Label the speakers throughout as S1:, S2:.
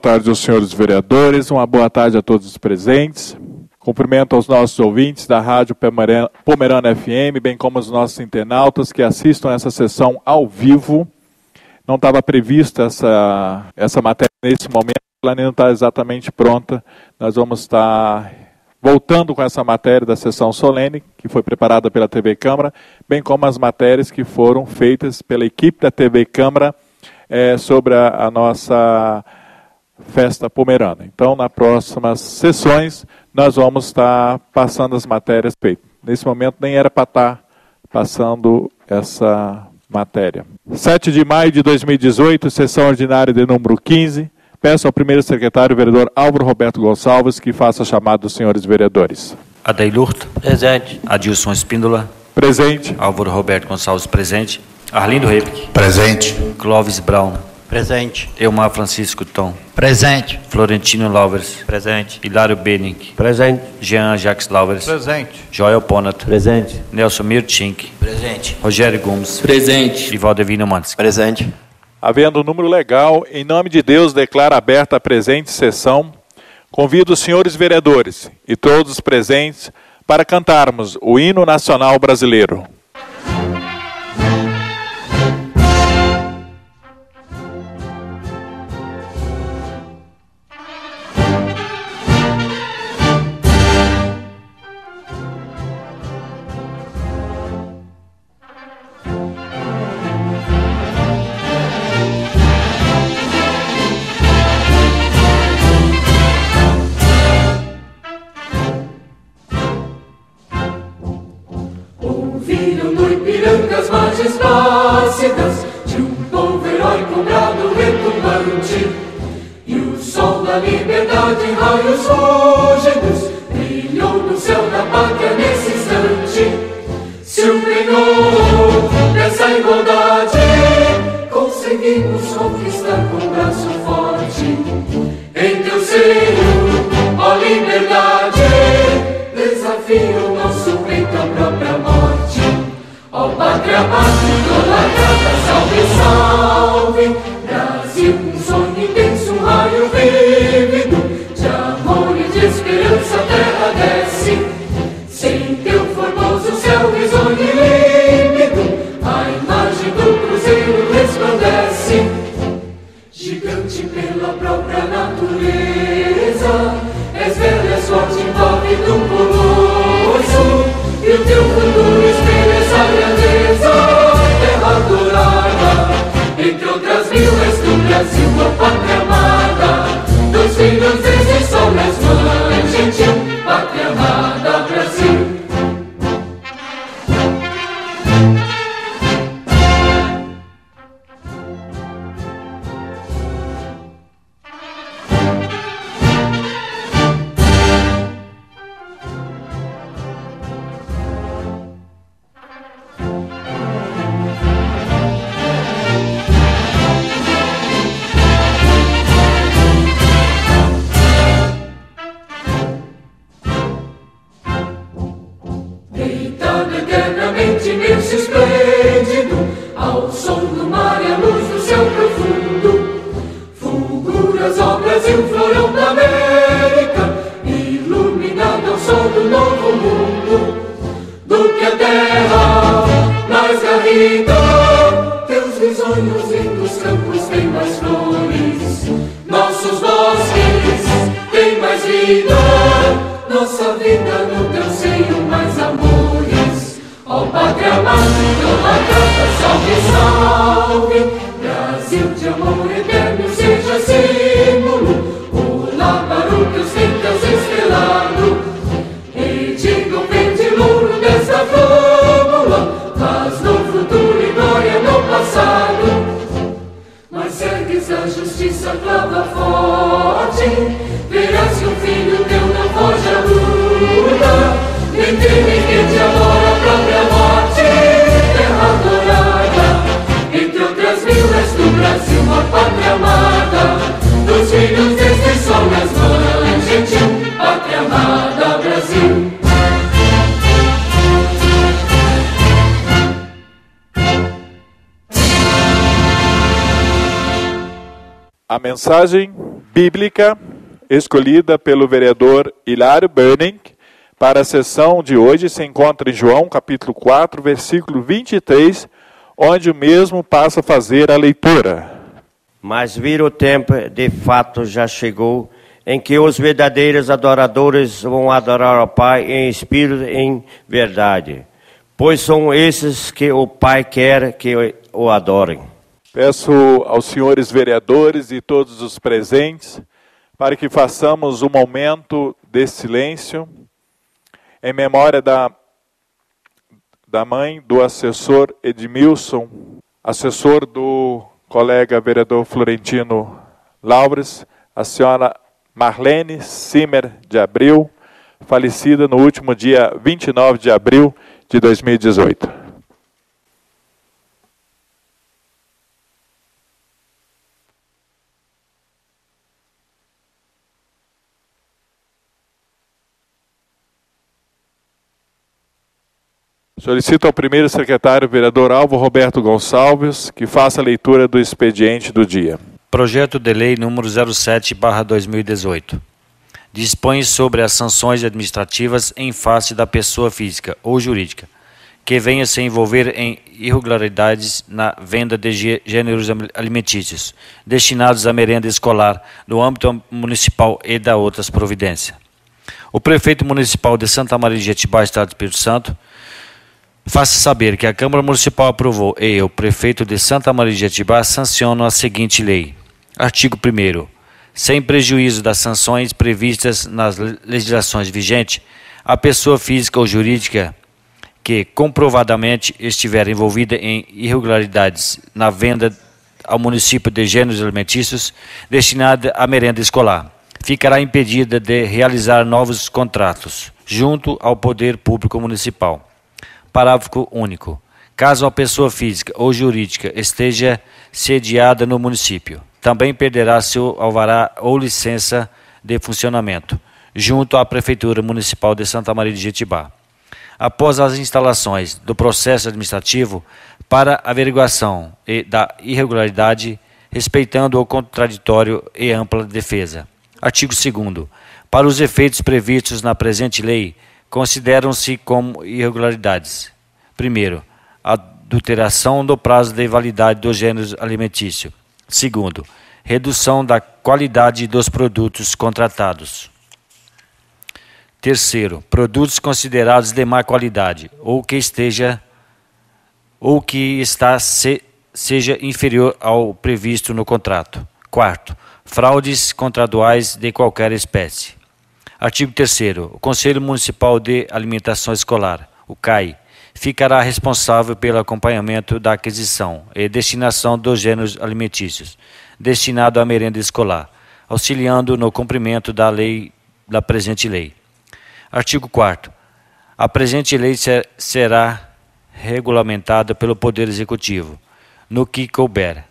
S1: tarde aos senhores vereadores, uma boa tarde a todos os presentes. Cumprimento aos nossos ouvintes da Rádio Pomerana FM, bem como os nossos internautas que assistam essa sessão ao vivo. Não estava prevista essa, essa matéria nesse momento, ela não está exatamente pronta. Nós vamos estar voltando com essa matéria da sessão solene, que foi preparada pela TV Câmara, bem como as matérias que foram feitas pela equipe da TV Câmara é, sobre a, a nossa Festa Pomerana. Então, nas próximas sessões, nós vamos estar passando as matérias feitas. Nesse momento, nem era para estar tá passando essa matéria. 7 de maio de 2018, sessão ordinária de número 15. Peço ao primeiro secretário, vereador Álvaro Roberto Gonçalves, que faça a chamada dos senhores vereadores. Adair
S2: Presente.
S3: Adilson Espíndola. Presente. Álvaro Roberto Gonçalves, presente. Arlindo Repic. Presente. Clóvis Brown. Presente. Eumar Francisco Tom.
S2: Presente.
S3: Florentino Lauvers. Presente. Hilário Benink. Presente. Jean Jacques Lauvers. Presente. Joel Ponat. Presente. Nelson Mirtink. Presente. Rogério Gomes. Presente. E Valdevino
S1: Mantes. Presente. Havendo número legal, em nome de Deus declaro aberta a presente sessão. Convido os senhores vereadores e todos os presentes para cantarmos o hino nacional brasileiro.
S4: Brilham no Ipiranga as margens plácidas De um povo heróico brado retumbante E o sol da liberdade em raios rúgidos Brilhou no céu da pátria nesse instante Se o pensa em igualdade própria paz me dou a tanta é salvação. vida, nossa vida no teu seio mais amores. Ó oh, pátria amada, tua salve, salve, Brasil de amor eterno. igreja clama forte, verás que o filho teu não foge à luta, nem teme que te adora, a própria morte, terra adorada, entre outras mil és do Brasil, uma pátria amada, dos filhos
S1: mensagem bíblica escolhida pelo vereador Hilário Burning para a sessão de hoje se encontra em João capítulo 4, versículo 23, onde o mesmo passa a fazer a leitura.
S3: Mas vir o tempo de fato já chegou em que os verdadeiros adoradores vão adorar ao Pai em espírito e em verdade, pois são esses que o Pai quer que o adorem.
S1: Peço aos senhores vereadores e todos os presentes para que façamos um momento de silêncio em memória da, da mãe do assessor Edmilson, assessor do colega vereador Florentino Laures, a senhora Marlene Simer de Abril, falecida no último dia 29 de abril de 2018. Solicito ao primeiro secretário, vereador Alvo Roberto Gonçalves, que faça a leitura do expediente do dia.
S3: Projeto de Lei número 07/2018 dispõe sobre as sanções administrativas em face da pessoa física ou jurídica que venha se envolver em irregularidades na venda de gêneros alimentícios destinados à merenda escolar no âmbito municipal e da outras providências. O prefeito municipal de Santa Maria de Jetibá, Estado do Espírito Santo, Faça saber que a Câmara Municipal aprovou e o prefeito de Santa Maria de Atibá sancionam a seguinte lei. Artigo 1 Sem prejuízo das sanções previstas nas legislações vigentes, a pessoa física ou jurídica que comprovadamente estiver envolvida em irregularidades na venda ao município de gêneros alimentícios destinada à merenda escolar, ficará impedida de realizar novos contratos junto ao poder público municipal. Parágrafo único. Caso a pessoa física ou jurídica esteja sediada no município, também perderá seu alvará ou licença de funcionamento, junto à Prefeitura Municipal de Santa Maria de Jetibá. Após as instalações do processo administrativo para averiguação da irregularidade, respeitando o contraditório e ampla defesa. Artigo 2. Para os efeitos previstos na presente lei, consideram-se como irregularidades. Primeiro, adulteração do prazo de validade do gênero alimentício. Segundo, redução da qualidade dos produtos contratados. Terceiro, produtos considerados de má qualidade ou que esteja ou que está se, seja inferior ao previsto no contrato. Quarto, fraudes contratuais de qualquer espécie. Artigo 3 O Conselho Municipal de Alimentação Escolar, o CAI, ficará responsável pelo acompanhamento da aquisição e destinação dos gêneros alimentícios destinado à merenda escolar, auxiliando no cumprimento da lei da presente lei. Artigo 4 A presente lei ser, será regulamentada pelo Poder Executivo, no que couber.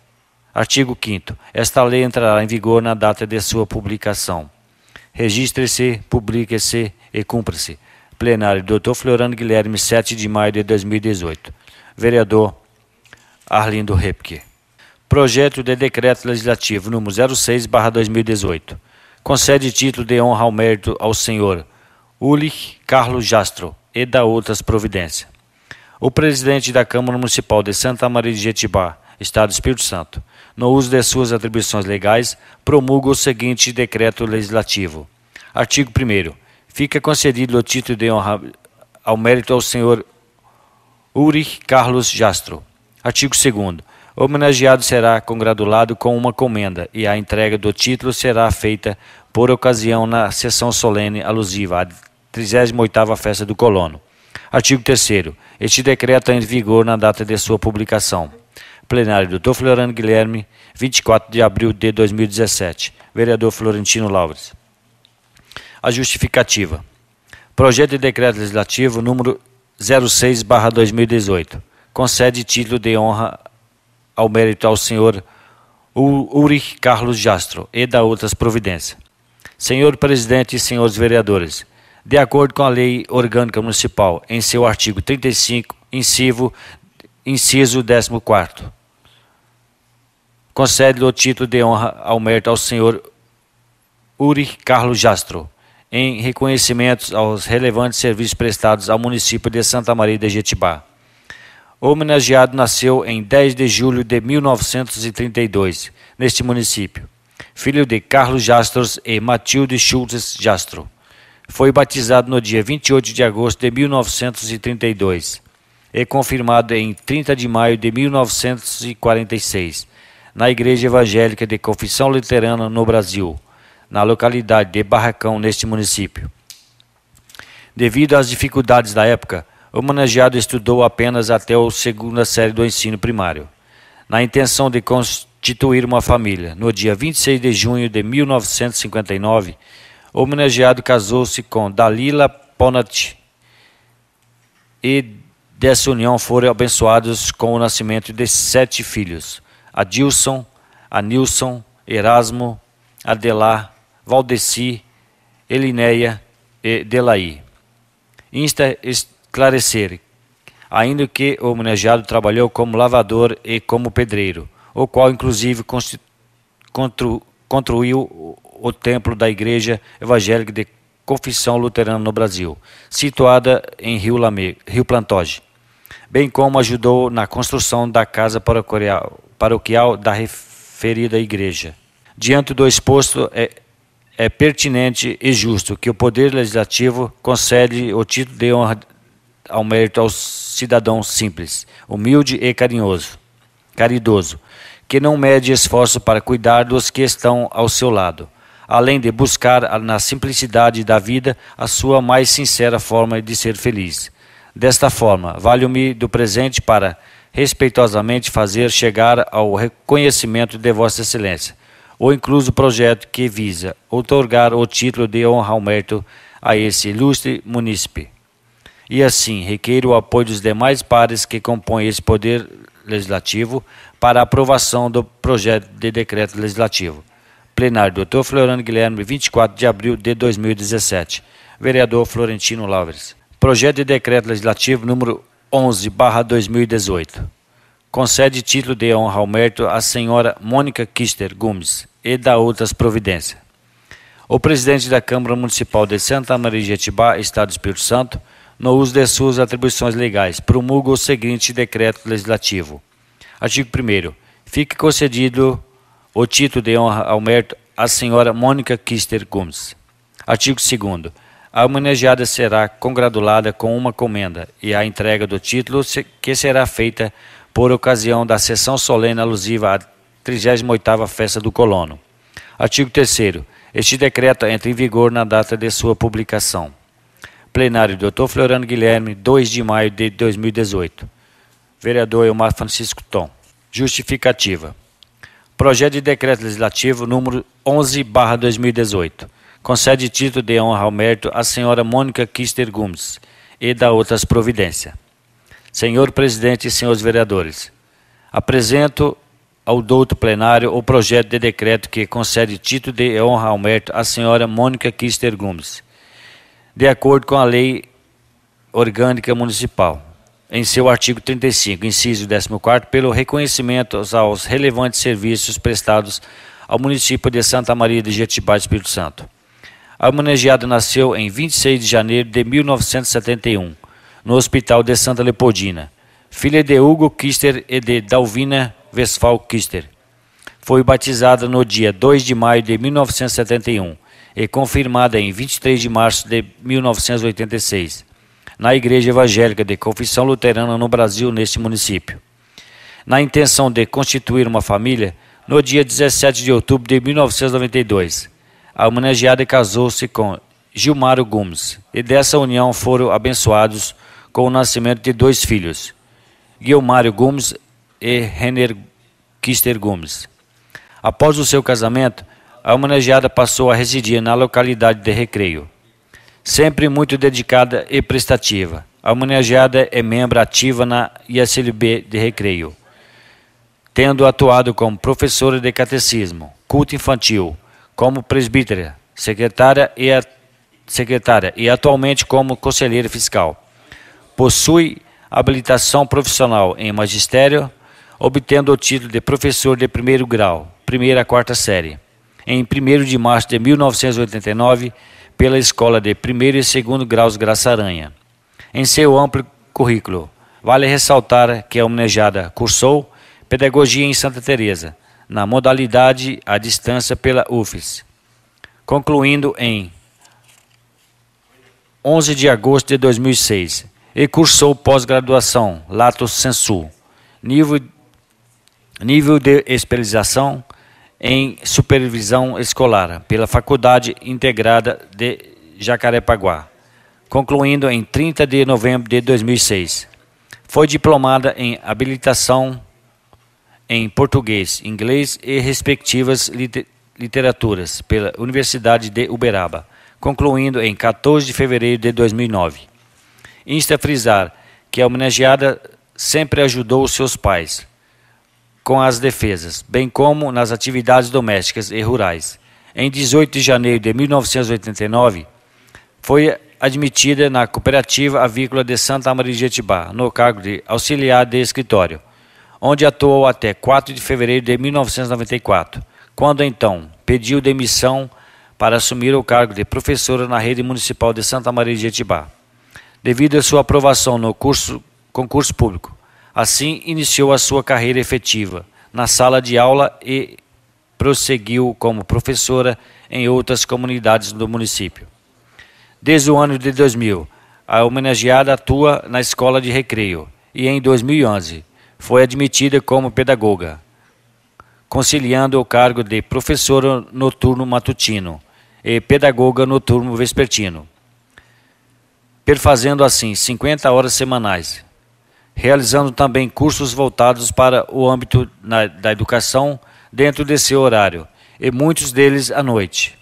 S3: Artigo 5 Esta lei entrará em vigor na data de sua publicação registre-se, publique-se e cumpra-se. Plenário Dr. Florando Guilherme, 7 de maio de 2018. Vereador Arlindo Repke. Projeto de Decreto Legislativo número 06/2018. Concede título de honra ao mérito ao senhor Ulrich Carlos Jastro e da outras providências. O presidente da Câmara Municipal de Santa Maria de Jetibá, Estado do Espírito Santo, no uso de suas atribuições legais, promulga o seguinte decreto legislativo. Artigo 1 Fica concedido o título de honra ao mérito ao senhor Ulrich Carlos Jastro. Artigo 2 O homenageado será congratulado com uma comenda e a entrega do título será feita por ocasião na sessão solene alusiva à 38 Festa do Colono. Artigo 3 Este decreto entra é em vigor na data de sua publicação plenário doutor Floriano Guilherme, 24 de abril de 2017. Vereador Florentino Laures. A justificativa. Projeto de Decreto Legislativo número 06/2018. Concede título de honra ao mérito ao senhor Ulrich Carlos Jastro e da outras providências. Senhor presidente e senhores vereadores, de acordo com a Lei Orgânica Municipal, em seu artigo 35, inciso, inciso 14 concede-lhe o título de honra ao mérito ao senhor Uri Carlos Jastro, em reconhecimento aos relevantes serviços prestados ao município de Santa Maria de Jetibá. O homenageado nasceu em 10 de julho de 1932, neste município, filho de Carlos Jastros e Matilde Schultz Jastro. Foi batizado no dia 28 de agosto de 1932 e confirmado em 30 de maio de 1946 na Igreja Evangélica de Confissão Luterana no Brasil, na localidade de Barracão, neste município. Devido às dificuldades da época, o manejado estudou apenas até a segunda série do ensino primário, na intenção de constituir uma família. No dia 26 de junho de 1959, o homenageado casou-se com Dalila Ponat e dessa união foram abençoados com o nascimento de sete filhos. Adilson, Anilson, Erasmo, Adelar, Valdeci, Elineia e Delaí. Insta esclarecer, ainda que o homenageado trabalhou como lavador e como pedreiro, o qual inclusive construiu o templo da Igreja Evangélica de Confissão Luterana no Brasil, situada em Rio, Lame, Rio Plantoge, bem como ajudou na construção da Casa Paroquial paroquial da referida igreja. Diante do exposto, é, é pertinente e justo que o Poder Legislativo concede o título de honra ao mérito ao cidadão simples, humilde e carinhoso, caridoso, que não mede esforço para cuidar dos que estão ao seu lado, além de buscar na simplicidade da vida a sua mais sincera forma de ser feliz. Desta forma, valho-me do presente para respeitosamente fazer chegar ao reconhecimento de Vossa Excelência, ou incluso projeto que visa otorgar o título de honra ao mérito a esse ilustre munícipe. E assim, requeiro o apoio dos demais pares que compõem esse poder legislativo para aprovação do projeto de decreto legislativo. Plenário Dr. Floriano Guilherme, 24 de abril de 2017. Vereador Florentino Laures. Projeto de decreto legislativo número 11-2018. Concede título de honra ao mérito à senhora Mônica Kister Gomes e da outras providências. O presidente da Câmara Municipal de Santa Maria de Jetibá, Estado do Espírito Santo, no uso de suas atribuições legais, promulga o seguinte decreto legislativo. Artigo 1 Fique concedido o título de honra ao mérito à senhora Mônica Kister Gomes. Artigo 2 a homenageada será congratulada com uma comenda e a entrega do título que será feita por ocasião da sessão solene alusiva à 38ª Festa do Colono. Artigo 3 Este decreto entra em vigor na data de sua publicação. Plenário Dr. Floriano Guilherme, 2 de maio de 2018. Vereador Elmar Francisco Tom. Justificativa. Projeto de Decreto Legislativo número 11/2018 concede título de honra ao mérito à senhora Mônica Kister Gomes e da outras providência. Senhor presidente e senhores vereadores, apresento ao douto plenário o projeto de decreto que concede título de honra ao mérito à senhora Mônica Kister Gomes, de acordo com a lei orgânica municipal, em seu artigo 35, inciso 14, pelo reconhecimento aos relevantes serviços prestados ao município de Santa Maria de Jetibá, Espírito Santo. A homenageada nasceu em 26 de janeiro de 1971, no Hospital de Santa Leopoldina, filha de Hugo Kister e de Dalvina Westphal Kister. Foi batizada no dia 2 de maio de 1971 e confirmada em 23 de março de 1986, na Igreja Evangélica de Confissão Luterana no Brasil, neste município. Na intenção de constituir uma família, no dia 17 de outubro de 1992, a homenageada casou-se com Gilmaro Gomes, e dessa união foram abençoados com o nascimento de dois filhos, Gilmário Gomes e Renner Kister Gomes. Após o seu casamento, a homenageada passou a residir na localidade de Recreio. Sempre muito dedicada e prestativa, a homenageada é membro ativa na ISLB de Recreio, tendo atuado como professora de catecismo, culto infantil, como presbítera, secretária e, a, secretária e atualmente como conselheira fiscal. Possui habilitação profissional em magistério, obtendo o título de professor de primeiro grau, primeira a quarta série, em 1 de março de 1989, pela Escola de Primeiro e Segundo Graus Graça Aranha. Em seu amplo currículo, vale ressaltar que a homenageada cursou Pedagogia em Santa Teresa, na modalidade à distância pela UFES, concluindo em 11 de agosto de 2006 e cursou pós-graduação lato sensu, nível, nível de especialização em supervisão escolar pela Faculdade Integrada de Jacarepaguá, concluindo em 30 de novembro de 2006. Foi diplomada em habilitação em português, inglês e respectivas literaturas pela Universidade de Uberaba, concluindo em 14 de fevereiro de 2009. Insta frisar que a homenageada sempre ajudou seus pais com as defesas, bem como nas atividades domésticas e rurais. Em 18 de janeiro de 1989, foi admitida na Cooperativa Avícola de Santa Maria de Etibá, no cargo de auxiliar de escritório onde atuou até 4 de fevereiro de 1994, quando então pediu demissão para assumir o cargo de professora na rede municipal de Santa Maria de Itibá, devido à sua aprovação no curso, concurso público. Assim, iniciou a sua carreira efetiva na sala de aula e prosseguiu como professora em outras comunidades do município. Desde o ano de 2000, a homenageada atua na escola de recreio e em 2011 foi admitida como pedagoga, conciliando o cargo de professora noturno matutino e pedagoga noturno vespertino, perfazendo assim 50 horas semanais, realizando também cursos voltados para o âmbito na, da educação dentro de seu horário, e muitos deles à noite,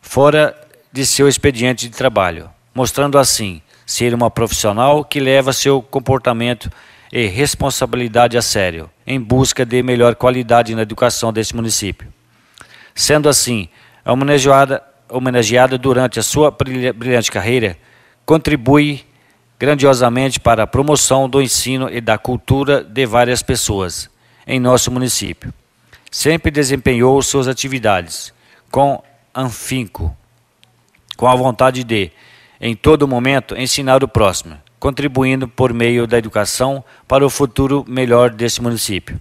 S3: fora de seu expediente de trabalho, mostrando assim ser uma profissional que leva seu comportamento e responsabilidade a sério, em busca de melhor qualidade na educação deste município. Sendo assim, a homenageada, homenageada durante a sua brilhante carreira contribui grandiosamente para a promoção do ensino e da cultura de várias pessoas em nosso município. Sempre desempenhou suas atividades com anfinco, com a vontade de, em todo momento, ensinar o próximo, contribuindo por meio da educação para o futuro melhor deste município.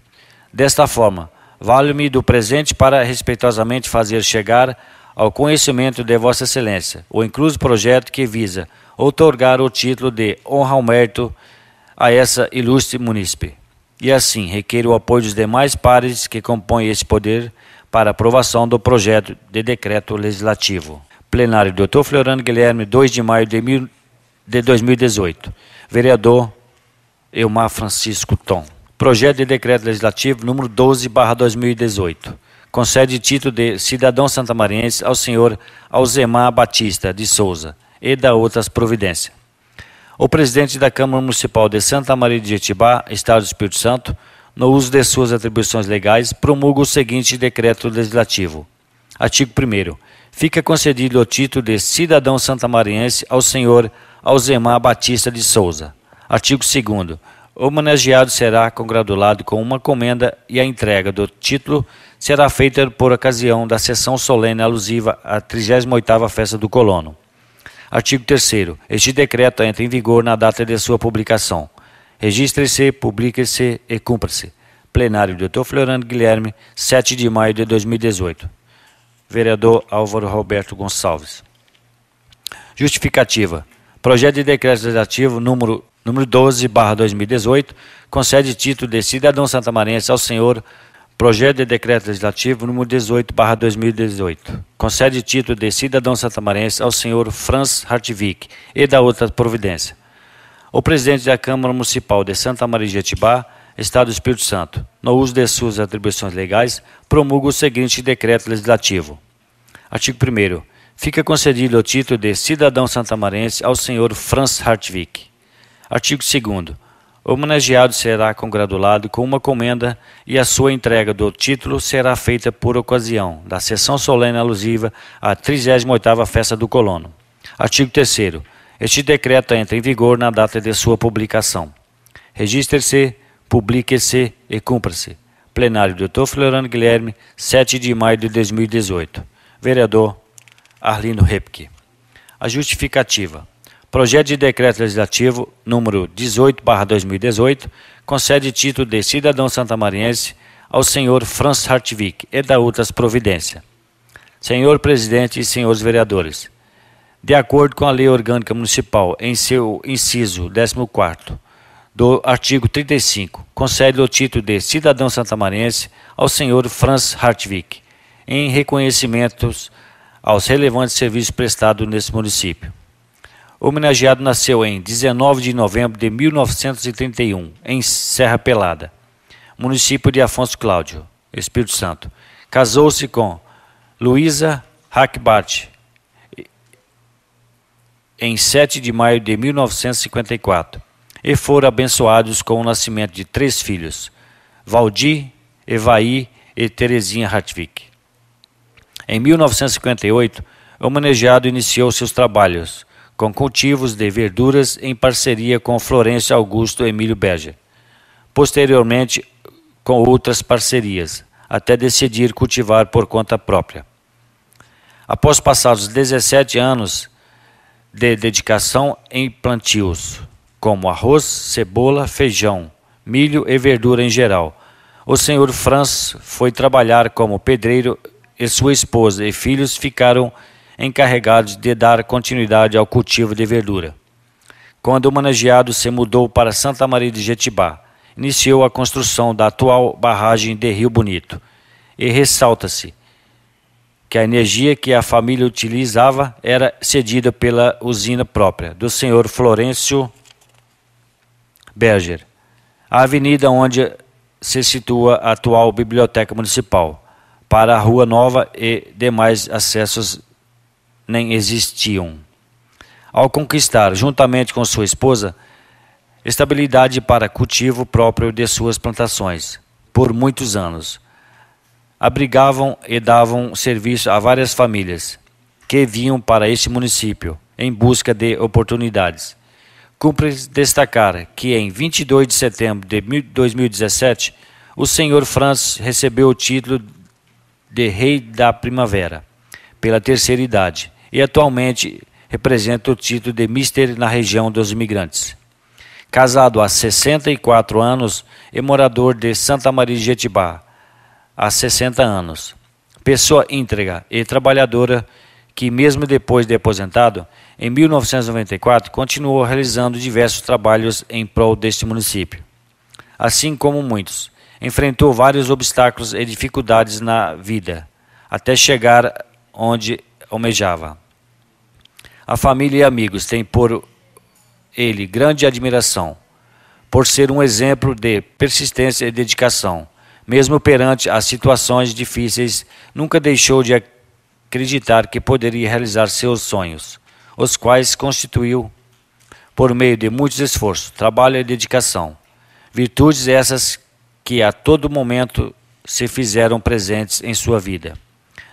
S3: Desta forma, valho-me do presente para respeitosamente fazer chegar ao conhecimento de Vossa Excelência o incluso projeto que visa outorgar o título de honra ao mérito a essa ilustre munícipe. E assim requer o apoio dos demais pares que compõem este poder para aprovação do projeto de decreto legislativo. Plenário Dr. Floriano Guilherme, 2 de maio de 19 de 2018. Vereador Eumar Francisco Tom. Projeto de Decreto Legislativo número 12, 2018. Concede título de cidadão santamarense ao senhor Alzemar Batista de Souza e da outras providências. O presidente da Câmara Municipal de Santa Maria de Jetibá, Estado do Espírito Santo, no uso de suas atribuições legais, promulga o seguinte decreto legislativo. Artigo 1 Fica concedido o título de cidadão santamariense ao senhor Alzemar Batista de Souza. Artigo 2 O homenageado será congratulado com uma comenda e a entrega do título será feita por ocasião da sessão solene alusiva à 38ª Festa do Colono. Artigo 3 Este decreto entra em vigor na data de sua publicação. Registre-se, publique-se e cumpra-se. Plenário Dr. Florando Guilherme, 7 de maio de 2018. Vereador Álvaro Roberto Gonçalves. Justificativa. Projeto de Decreto Legislativo número, número 12, barra 2018, concede título de cidadão santamarense ao senhor Projeto de Decreto Legislativo número 18, barra 2018, concede título de cidadão santamarense ao senhor Franz Hartwig e da outra providência. O presidente da Câmara Municipal de Santa Maria de Jetibá, Estado do Espírito Santo, no uso de suas atribuições legais, promulga o seguinte decreto legislativo. Artigo 1 fica concedido o título de cidadão santamarense ao senhor Franz Hartwig. Artigo 2 O homenageado será congratulado com uma comenda e a sua entrega do título será feita por ocasião da sessão solene alusiva à 38ª Festa do Colono. Artigo 3 Este decreto entra em vigor na data de sua publicação. Registre-se, publique-se e cumpra-se. Plenário Dr. Floriano Guilherme, 7 de maio de 2018. Vereador Arlino Repke. A justificativa. Projeto de Decreto Legislativo número 18/2018 concede título de cidadão santamariense ao senhor Franz Hartwig e da outras providência. Senhor presidente e senhores vereadores, de acordo com a Lei Orgânica Municipal, em seu inciso 14 do artigo 35, concede o título de cidadão santamariense ao senhor Franz Hartwig, em reconhecimentos aos relevantes serviços prestados nesse município. O homenageado nasceu em 19 de novembro de 1931, em Serra Pelada, município de Afonso Cláudio, Espírito Santo. Casou-se com Luísa Hackbart em 7 de maio de 1954 e foram abençoados com o nascimento de três filhos, Valdir, Evaí e Terezinha Ratvik. Em 1958, o manejado iniciou seus trabalhos com cultivos de verduras em parceria com Florencio Augusto Emílio Berger. Posteriormente, com outras parcerias, até decidir cultivar por conta própria. Após passados 17 anos de dedicação em plantios, como arroz, cebola, feijão, milho e verdura em geral, o senhor Franz foi trabalhar como pedreiro e sua esposa e filhos ficaram encarregados de dar continuidade ao cultivo de verdura. Quando o manejado se mudou para Santa Maria de Jetibá, iniciou a construção da atual barragem de Rio Bonito. E ressalta-se que a energia que a família utilizava era cedida pela usina própria do senhor Florencio Berger. A avenida onde se situa a atual Biblioteca Municipal para a Rua Nova e demais acessos nem existiam. Ao conquistar, juntamente com sua esposa, estabilidade para cultivo próprio de suas plantações, por muitos anos, abrigavam e davam serviço a várias famílias que vinham para este município em busca de oportunidades. Cumpre destacar que em 22 de setembro de 2017, o senhor Franz recebeu o título de Rei da Primavera, pela terceira idade, e atualmente representa o título de Mister na região dos imigrantes. Casado há 64 anos e morador de Santa Maria de Jetibá, há 60 anos. Pessoa íntegra e trabalhadora que, mesmo depois de aposentado, em 1994 continuou realizando diversos trabalhos em prol deste município. Assim como muitos enfrentou vários obstáculos e dificuldades na vida, até chegar onde almejava. A família e amigos têm por ele grande admiração, por ser um exemplo de persistência e dedicação. Mesmo perante as situações difíceis, nunca deixou de acreditar que poderia realizar seus sonhos, os quais constituiu por meio de muitos esforços, trabalho e dedicação. Virtudes essas que a todo momento se fizeram presentes em sua vida.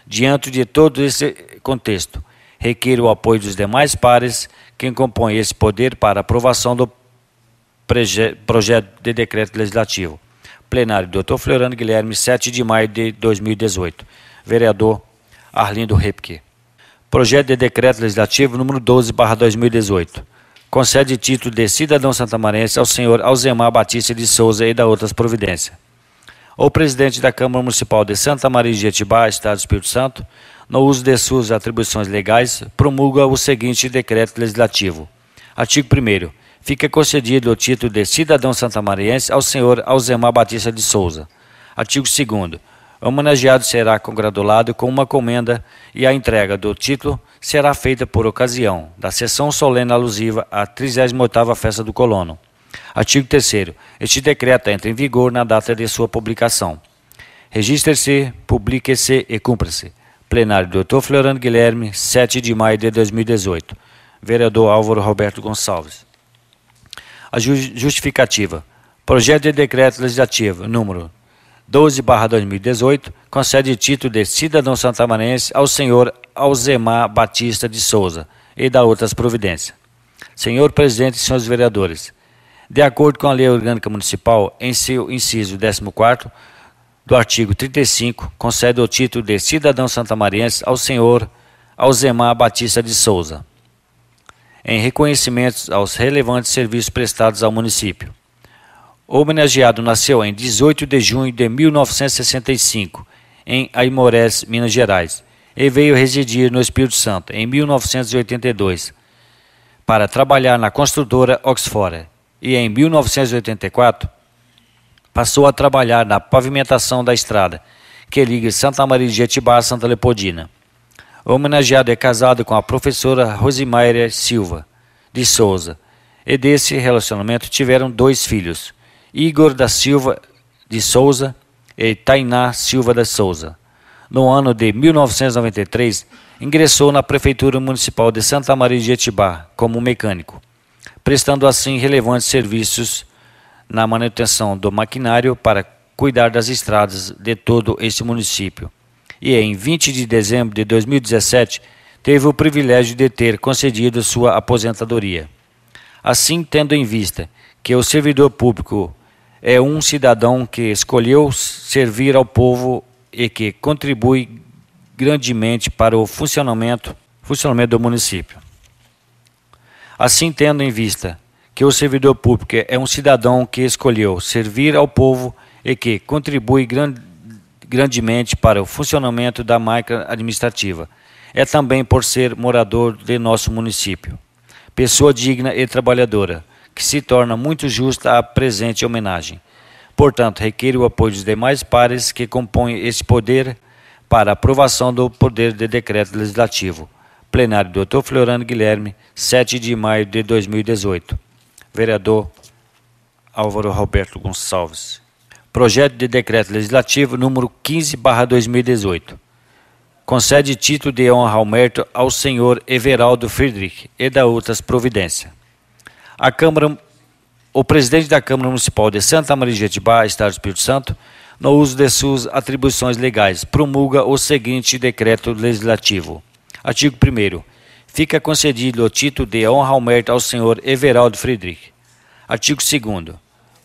S3: Diante de todo esse contexto, requer o apoio dos demais pares, que compõem esse poder para aprovação do projeto de decreto legislativo. Plenário, Dr. Florano Guilherme, 7 de maio de 2018. Vereador Arlindo Repke. Projeto de decreto legislativo número 12, 2018 concede título de cidadão santamarense ao senhor Alzemar Batista de Souza e da Outras providências. O presidente da Câmara Municipal de Santa Maria de Itibá, Estado do Espírito Santo, no uso de suas atribuições legais, promulga o seguinte decreto legislativo. Artigo 1 Fica concedido o título de cidadão santamariense ao senhor Alzemar Batista de Souza. Artigo 2 o homenageado será congratulado com uma comenda e a entrega do título será feita por ocasião da sessão solene alusiva à 38ª Festa do Colono. Artigo 3 Este decreto entra em vigor na data de sua publicação. Registre-se, publique-se e cumpra-se. Plenário Dr. Florando Guilherme, 7 de maio de 2018. Vereador Álvaro Roberto Gonçalves. A justificativa. Projeto de decreto legislativo número 12/2018, concede título de cidadão santamarense ao senhor Alzemar Batista de Souza e da outras providências. Senhor presidente e senhores vereadores, de acordo com a Lei Orgânica Municipal, em seu inciso 14 do artigo 35, concede o título de cidadão santamarense ao senhor Alzemar Batista de Souza, em reconhecimento aos relevantes serviços prestados ao município. O homenageado nasceu em 18 de junho de 1965, em Aimorés, Minas Gerais, e veio residir no Espírito Santo em 1982 para trabalhar na construtora Oxford. E em 1984 passou a trabalhar na pavimentação da estrada que liga Santa Maria de Etibá a Santa Leopoldina. O homenageado é casado com a professora Rosimaira Silva de Souza, e desse relacionamento tiveram dois filhos, Igor da Silva de Souza e Tainá Silva da Souza. No ano de 1993, ingressou na Prefeitura Municipal de Santa Maria de Etibá como mecânico, prestando assim relevantes serviços na manutenção do maquinário para cuidar das estradas de todo este município. E em 20 de dezembro de 2017, teve o privilégio de ter concedido sua aposentadoria. Assim, tendo em vista que o servidor público é um cidadão que escolheu servir ao povo e que contribui grandemente para o funcionamento, funcionamento do município. Assim, tendo em vista que o servidor público é um cidadão que escolheu servir ao povo e que contribui grandemente para o funcionamento da máquina administrativa, é também por ser morador de nosso município, pessoa digna e trabalhadora que se torna muito justa a presente homenagem. Portanto, requer o apoio dos demais pares que compõem esse poder para aprovação do poder de decreto legislativo. Plenário Dr. Florano Guilherme, 7 de maio de 2018. Vereador Álvaro Roberto Gonçalves. Projeto de decreto legislativo número 15/2018. Concede título de honra ao mérito ao senhor Everaldo Friedrich e da outras providências a Câmara, o presidente da Câmara Municipal de Santa Maria de Jetibá, Estado do Espírito Santo, no uso de suas atribuições legais, promulga o seguinte decreto legislativo. Artigo 1 Fica concedido o título de honra ao mérito ao senhor Everaldo Friedrich. Artigo 2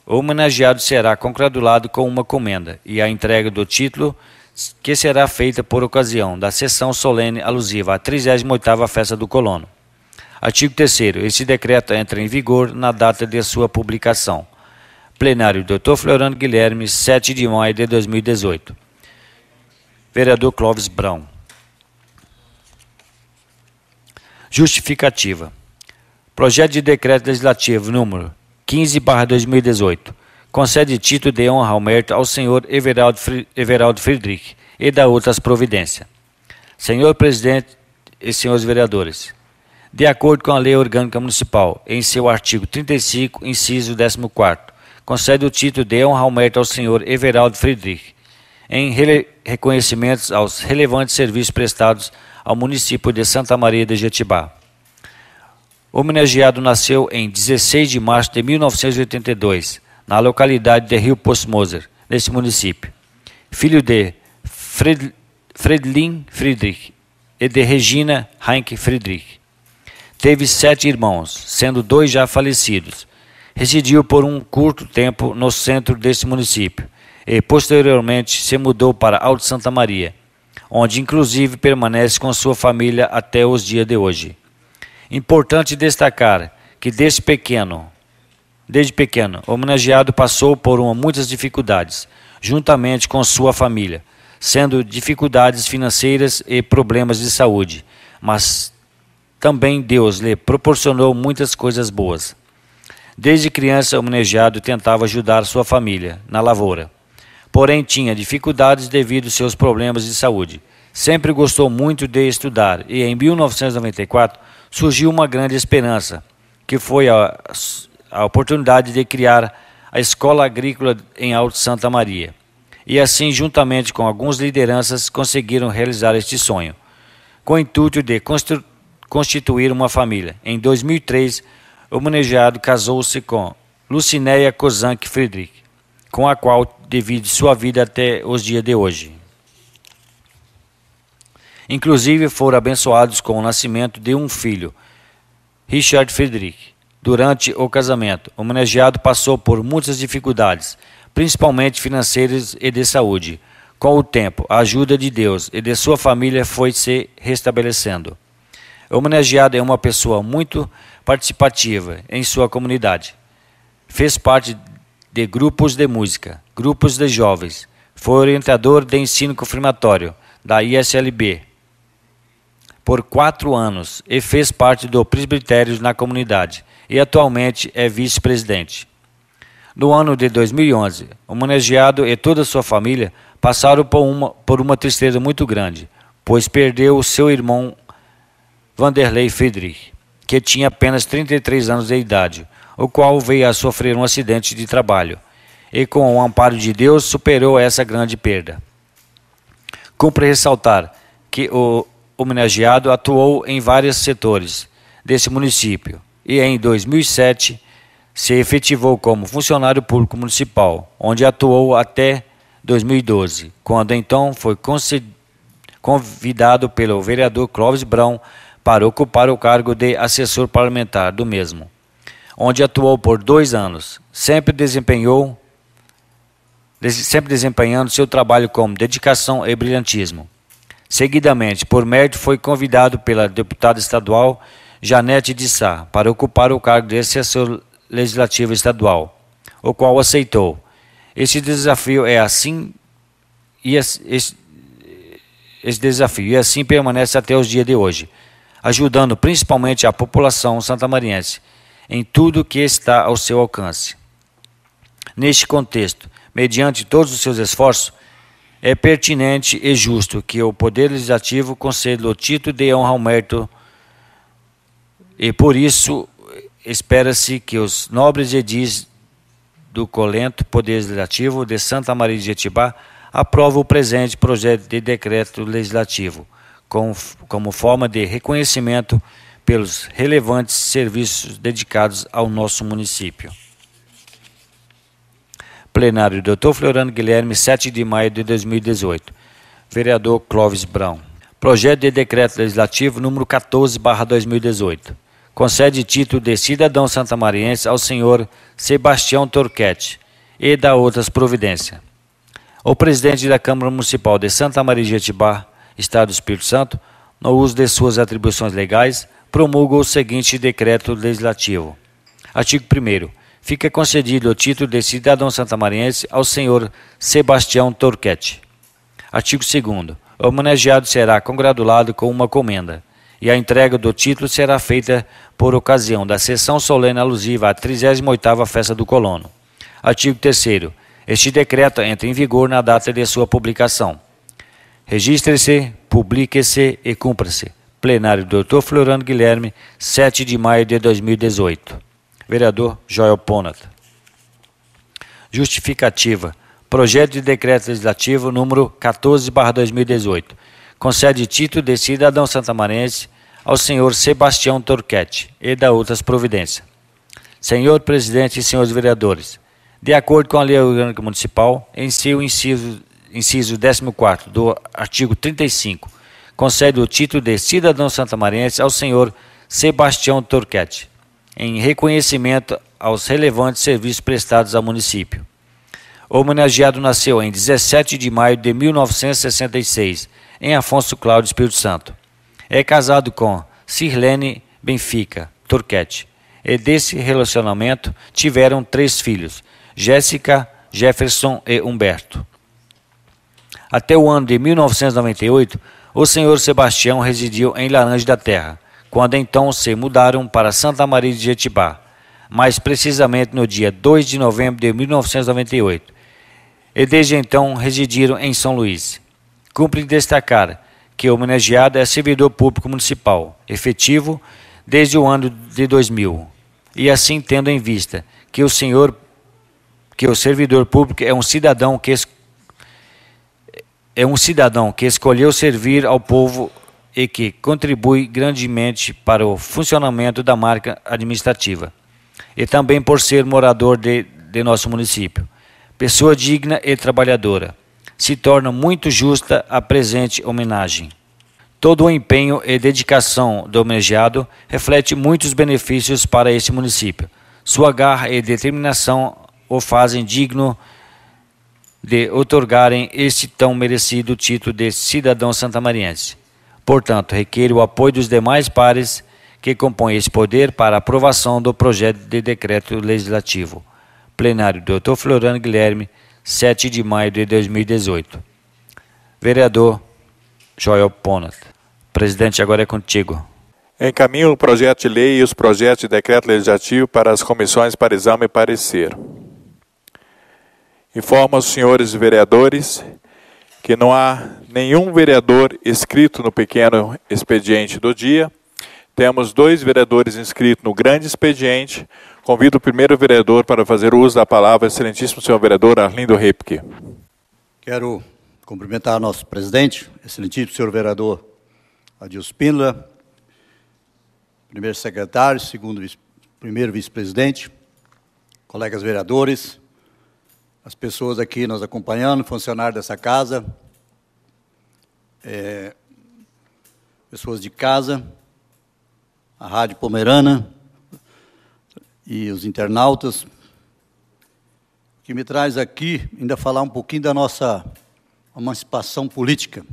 S3: O homenageado será congratulado com uma comenda e a entrega do título que será feita por ocasião da sessão solene alusiva à 38ª Festa do Colono. Artigo 3 Esse decreto entra em vigor na data de sua publicação. Plenário Dr. Florando Guilherme, 7 de maio de 2018. Vereador Clóvis Brão. Justificativa. Projeto de decreto legislativo número 15/2018 concede título de honra ao mérito ao senhor Everaldo, Everaldo Friedrich e da outras providências. Senhor presidente e senhores vereadores, de acordo com a Lei Orgânica Municipal, em seu artigo 35, inciso 14, concede o título de honra ao mérito ao senhor Everaldo Friedrich, em reconhecimentos aos relevantes serviços prestados ao município de Santa Maria de Jetibá. O homenageado nasceu em 16 de março de 1982, na localidade de Rio Postmoser, nesse município. Filho de Fred, Fredlin Friedrich e de Regina Heinck Friedrich. Teve sete irmãos, sendo dois já falecidos. Residiu por um curto tempo no centro deste município e, posteriormente, se mudou para Alto Santa Maria, onde, inclusive, permanece com sua família até os dias de hoje. Importante destacar que, desde pequeno, desde pequeno, o homenageado passou por uma, muitas dificuldades, juntamente com sua família, sendo dificuldades financeiras e problemas de saúde, mas também Deus lhe proporcionou muitas coisas boas. Desde criança, o manejado tentava ajudar sua família na lavoura. Porém, tinha dificuldades devido aos seus problemas de saúde. Sempre gostou muito de estudar e, em 1994, surgiu uma grande esperança, que foi a, a oportunidade de criar a Escola Agrícola em Alto Santa Maria. E assim, juntamente com algumas lideranças, conseguiram realizar este sonho, com o intuito de construir constituir uma família. Em 2003, o manejado casou-se com Lucinéia Kozank Friedrich, com a qual divide sua vida até os dias de hoje. Inclusive, foram abençoados com o nascimento de um filho, Richard Friedrich. Durante o casamento, o manejado passou por muitas dificuldades, principalmente financeiras e de saúde. Com o tempo, a ajuda de Deus e de sua família foi se restabelecendo. O homenageado é uma pessoa muito participativa em sua comunidade. Fez parte de grupos de música, grupos de jovens. Foi orientador de ensino confirmatório da ISLB por quatro anos e fez parte do presbitérios na comunidade e atualmente é vice-presidente. No ano de 2011, o homenageado e toda sua família passaram por uma, por uma tristeza muito grande, pois perdeu seu irmão Vanderlei Friedrich, que tinha apenas 33 anos de idade, o qual veio a sofrer um acidente de trabalho, e com o amparo de Deus superou essa grande perda. Cumpre ressaltar que o homenageado atuou em vários setores desse município e em 2007 se efetivou como funcionário público municipal, onde atuou até 2012, quando então foi convidado pelo vereador Clóvis Brão para ocupar o cargo de assessor parlamentar do mesmo, onde atuou por dois anos. Sempre desempenhou, sempre desempenhando seu trabalho com dedicação e brilhantismo. Seguidamente, por mérito, foi convidado pela deputada estadual Janete de Sá para ocupar o cargo de assessor legislativo estadual, o qual aceitou. Este desafio é assim e esse, esse desafio e assim permanece até os dias de hoje ajudando principalmente a população santamariense em tudo que está ao seu alcance. Neste contexto, mediante todos os seus esforços, é pertinente e justo que o Poder Legislativo conceda o título de honra ao mérito e, por isso, espera-se que os nobres edis do colento Poder Legislativo de Santa Maria de Itibá aprovem o presente projeto de decreto legislativo, como, como forma de reconhecimento pelos relevantes serviços dedicados ao nosso município. Plenário Dr. Floriano Guilherme, 7 de maio de 2018. Vereador Clóvis Brown. Projeto de Decreto Legislativo número 14/2018. Concede título de cidadão santamariense ao senhor Sebastião Torquete e da outras providências. O presidente da Câmara Municipal de Santa Maria de Jetibá, Estado do Espírito Santo, no uso de suas atribuições legais, promulga o seguinte decreto legislativo. Artigo 1 Fica concedido o título de cidadão santamariense ao senhor Sebastião Torquete. Artigo 2 O homenageado será congratulado com uma comenda e a entrega do título será feita por ocasião da sessão solene alusiva à 38ª Festa do Colono. Artigo 3 Este decreto entra em vigor na data de sua publicação. Registre-se, publique-se e cumpra-se. Plenário Dr. Florando Guilherme, 7 de maio de 2018. Vereador Joel Ponat. Justificativa. Projeto de Decreto Legislativo número 14/2018. Concede título de cidadão santamarense ao senhor Sebastião Torquete e da outras providências. Senhor presidente e senhores vereadores, de acordo com a Lei Orgânica Municipal, em seu inciso inciso 14 do artigo 35, concede o título de cidadão santamarense ao senhor Sebastião Torquete, em reconhecimento aos relevantes serviços prestados ao município. O homenageado nasceu em 17 de maio de 1966, em Afonso Cláudio, Espírito Santo. É casado com Sirlene Benfica Turquete. E desse relacionamento tiveram três filhos, Jéssica, Jefferson e Humberto. Até o ano de 1998, o senhor Sebastião residiu em Laranja da Terra, quando então se mudaram para Santa Maria de Jetibá, mais precisamente no dia 2 de novembro de 1998, e desde então residiram em São Luís. Cumpre destacar que o homenageado é servidor público municipal, efetivo desde o ano de 2000, e assim tendo em vista que o senhor que o servidor público é um cidadão que é um cidadão que escolheu servir ao povo e que contribui grandemente para o funcionamento da marca administrativa e também por ser morador de, de nosso município. Pessoa digna e trabalhadora. Se torna muito justa a presente homenagem. Todo o empenho e dedicação do homenageado reflete muitos benefícios para este município. Sua garra e determinação o fazem digno de otorgarem este tão merecido título de cidadão santamariense. Portanto, requer o apoio dos demais pares que compõem esse poder para aprovação do projeto de decreto legislativo. Plenário Dr. Floriano Guilherme, 7 de maio de 2018. Vereador Joel Ponat. Presidente, agora é contigo.
S1: Encaminho o projeto de lei e os projetos de decreto legislativo para as comissões para exame e parecer. Informo os senhores vereadores que não há nenhum vereador inscrito no pequeno expediente do dia. Temos dois vereadores inscritos no grande expediente. Convido o primeiro vereador para fazer uso da palavra, excelentíssimo senhor vereador Arlindo Ripke.
S2: Quero cumprimentar nosso presidente, excelentíssimo senhor vereador Adilson Pindla, primeiro secretário, segundo primeiro vice-presidente, colegas vereadores, as pessoas aqui nos acompanhando, funcionários dessa casa, é, pessoas de casa, a Rádio Pomerana e os internautas, que me traz aqui ainda falar um pouquinho da nossa emancipação política.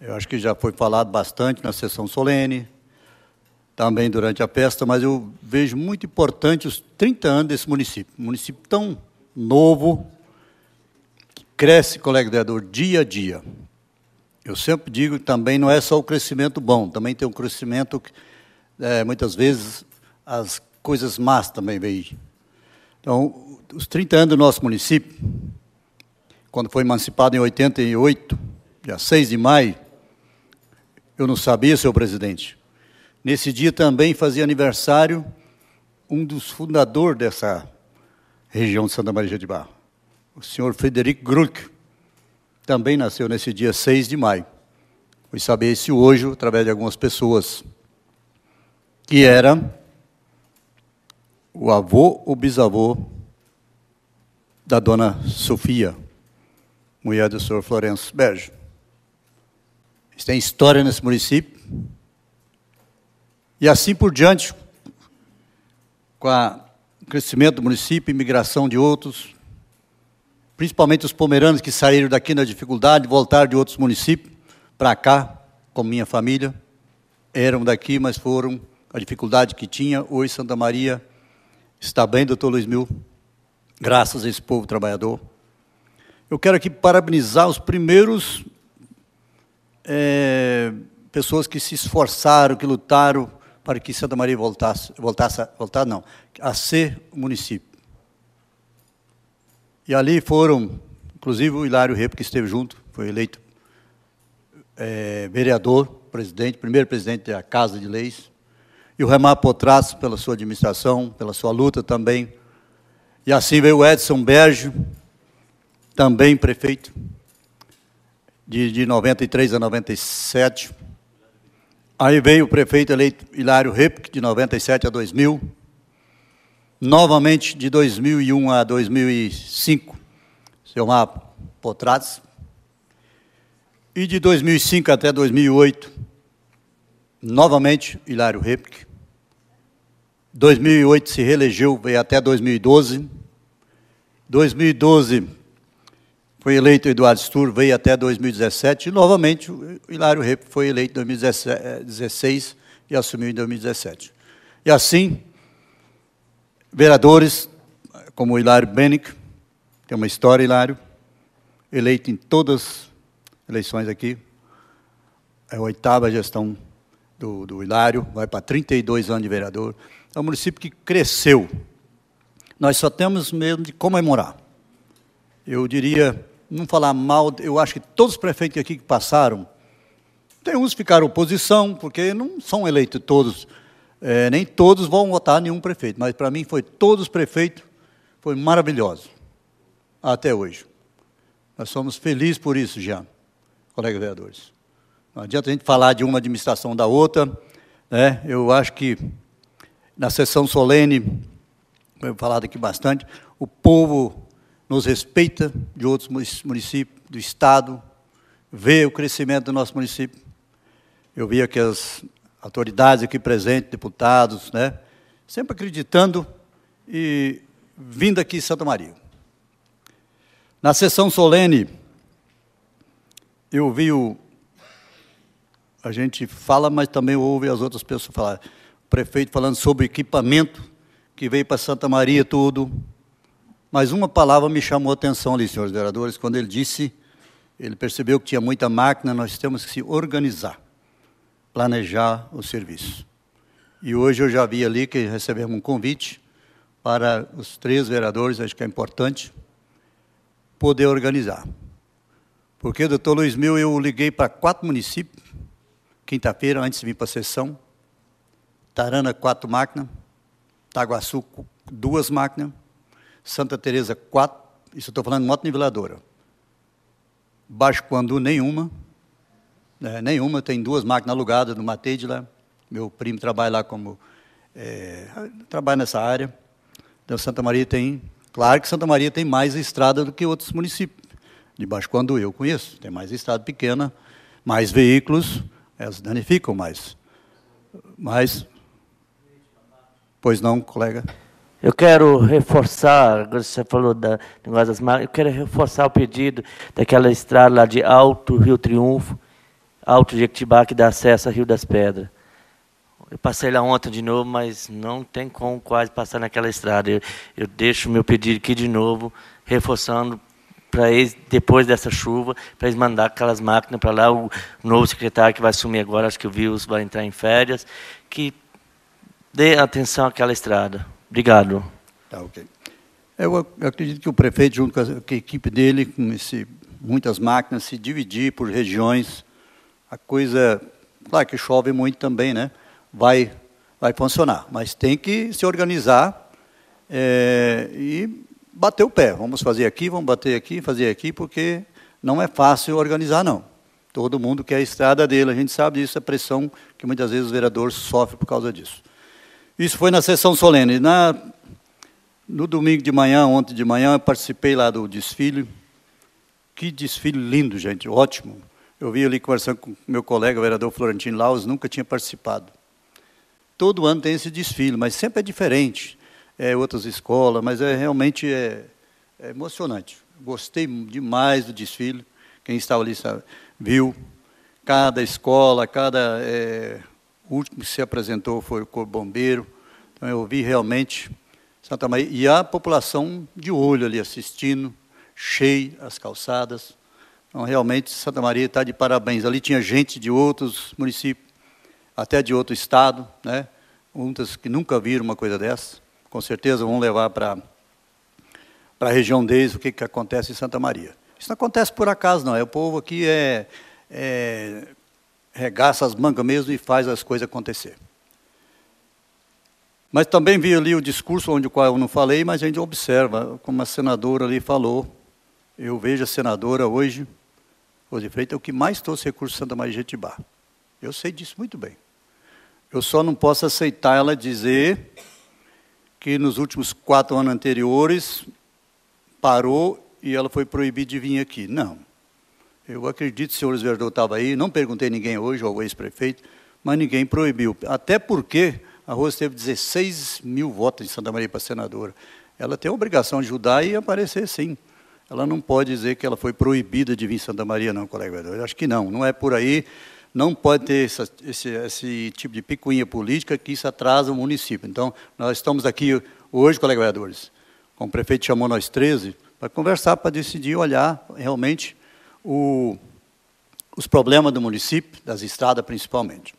S2: Eu acho que já foi falado bastante na sessão solene, também durante a festa, mas eu vejo muito importante os 30 anos desse município. Um município tão novo, que cresce, colega vereador, dia a dia. Eu sempre digo que também não é só o crescimento bom, também tem um crescimento, é, muitas vezes, as coisas más também veio. Então, os 30 anos do nosso município, quando foi emancipado em 88, dia 6 de maio, eu não sabia, senhor presidente, Nesse dia também fazia aniversário um dos fundadores dessa região de Santa Maria de Barro, o senhor Frederico Grulk. Também nasceu nesse dia 6 de maio. Fui saber isso hoje através de algumas pessoas. Que era o avô ou bisavô da dona Sofia, mulher do senhor Florencio Berge. Eles têm história nesse município e assim por diante, com o crescimento do município, imigração de outros, principalmente os pomeranos que saíram daqui na dificuldade, voltaram de outros municípios para cá, com minha família, eram daqui, mas foram a dificuldade que tinha. Hoje Santa Maria está bem, doutor Luiz Mil, graças a esse povo trabalhador. Eu quero aqui parabenizar os primeiros é, pessoas que se esforçaram, que lutaram para que Santa Maria voltasse, voltasse, voltar não, a ser município. E ali foram, inclusive o Hilário Repo, que esteve junto, foi eleito é, vereador, presidente, primeiro presidente da Casa de Leis, e o Remar Potras, pela sua administração, pela sua luta também. E assim veio o Edson Bergio, também prefeito, de, de 93 a 97, Aí veio o prefeito eleito Hilário Repic, de 97 a 2000, novamente de 2001 a 2005, seu mapa Potrados, e de 2005 até 2008, novamente Hilário Repic. 2008 se reelegeu, veio até 2012. 2012 foi eleito Eduardo Stur, veio até 2017, e novamente o Hilário Rep foi eleito em 2016 e assumiu em 2017. E assim, vereadores como o Hilário Benick, tem uma história, Hilário, eleito em todas as eleições aqui, é a oitava gestão do, do Hilário, vai para 32 anos de vereador. É um município que cresceu. Nós só temos mesmo de comemorar. Eu diria não falar mal, eu acho que todos os prefeitos aqui que passaram, tem uns que ficaram oposição, porque não são eleitos todos, é, nem todos vão votar nenhum prefeito, mas para mim foi todos os prefeitos, foi maravilhoso, até hoje. Nós somos felizes por isso, Jean, colegas vereadores. Não adianta a gente falar de uma administração da outra, né? eu acho que na sessão solene, foi falado aqui bastante, o povo nos respeita de outros municípios, do Estado, vê o crescimento do nosso município. Eu vi aqui as autoridades aqui presentes, deputados, né, sempre acreditando e vindo aqui em Santa Maria. Na sessão solene, eu vi o. A gente fala, mas também ouve as outras pessoas falar. O prefeito falando sobre equipamento que veio para Santa Maria, tudo mas uma palavra me chamou a atenção ali, senhores vereadores, quando ele disse, ele percebeu que tinha muita máquina, nós temos que se organizar, planejar o serviço. E hoje eu já vi ali que recebemos um convite para os três vereadores, acho que é importante, poder organizar. Porque, doutor Luiz Mil, eu liguei para quatro municípios, quinta-feira, antes de vir para a sessão. Tarana, quatro máquinas. Taguaçu, duas máquinas. Santa Teresa 4, isso estou falando de moto niveladora. Baixo Quandu nenhuma, é, nenhuma, tem duas máquinas alugadas no Matede lá. Meu primo trabalha lá como. É, trabalha nessa área. Então, Santa Maria tem. Claro que Santa Maria tem mais estrada do que outros municípios. De Baixo Quandu eu conheço, tem mais estrada pequena, mais veículos, elas danificam mais. Mas. Pois não, colega? Eu quero reforçar, agora você falou da negócio das marcas, eu quero reforçar o pedido daquela estrada
S3: lá de Alto Rio Triunfo, Alto de Jequitibá, que dá acesso a Rio das Pedras. Eu passei lá ontem de novo, mas não tem como quase passar naquela estrada. Eu, eu deixo o meu pedido aqui de novo, reforçando para eles, depois dessa chuva, para eles mandar aquelas máquinas para lá. O novo secretário que vai assumir agora, acho que o Vils vai entrar em férias, que dê atenção àquela estrada. Obrigado. Tá, ok.
S2: Eu acredito que o prefeito, junto com a equipe dele, com esse, muitas máquinas, se dividir por regiões, a coisa, claro que chove muito também, né? Vai, vai funcionar, mas tem que se organizar é, e bater o pé. Vamos fazer aqui, vamos bater aqui, fazer aqui, porque não é fácil organizar, não. Todo mundo quer a estrada dele, a gente sabe disso, a pressão que muitas vezes o vereador sofre por causa disso. Isso foi na sessão solene. Na, no domingo de manhã, ontem de manhã, eu participei lá do desfile. Que desfile lindo, gente, ótimo. Eu vi ali conversando com meu colega, o vereador Florentino Laus, nunca tinha participado. Todo ano tem esse desfile, mas sempre é diferente. É outras escolas, mas é realmente é, é emocionante. Gostei demais do desfile. Quem estava ali sabe, viu cada escola, cada é, o último que se apresentou foi o Corpo Bombeiro. Então eu vi realmente Santa Maria. E a população de olho ali assistindo, cheia as calçadas. Então realmente Santa Maria está de parabéns. Ali tinha gente de outros municípios, até de outro estado, né? Muitas que nunca viram uma coisa dessa. Com certeza vão levar para para a região deles o que, que acontece em Santa Maria. Isso não acontece por acaso, não. É, o povo aqui é, é regaça as mangas mesmo e faz as coisas acontecer. Mas também vi ali o discurso onde o qual eu não falei, mas a gente observa, como a senadora ali falou, eu vejo a senadora hoje, Rose Freitas, é o que mais trouxe recursos Santa Maria de Jetibá. Eu sei disso muito bem. Eu só não posso aceitar ela dizer que nos últimos quatro anos anteriores parou e ela foi proibida de vir aqui. Não. Eu acredito que o senhor estava aí, não perguntei ninguém hoje, ao ex-prefeito, mas ninguém proibiu. Até porque a Rosa teve 16 mil votos em Santa Maria para senadora. Ela tem a obrigação de ajudar e aparecer, sim. Ela não pode dizer que ela foi proibida de vir em Santa Maria, não, colega vereador. Eu acho que não, não é por aí. Não pode ter essa, esse, esse tipo de picuinha política que isso atrasa o município. Então, nós estamos aqui hoje, colega vereadores, como o prefeito chamou nós 13, para conversar, para decidir, olhar realmente o, os problemas do município, das estradas principalmente.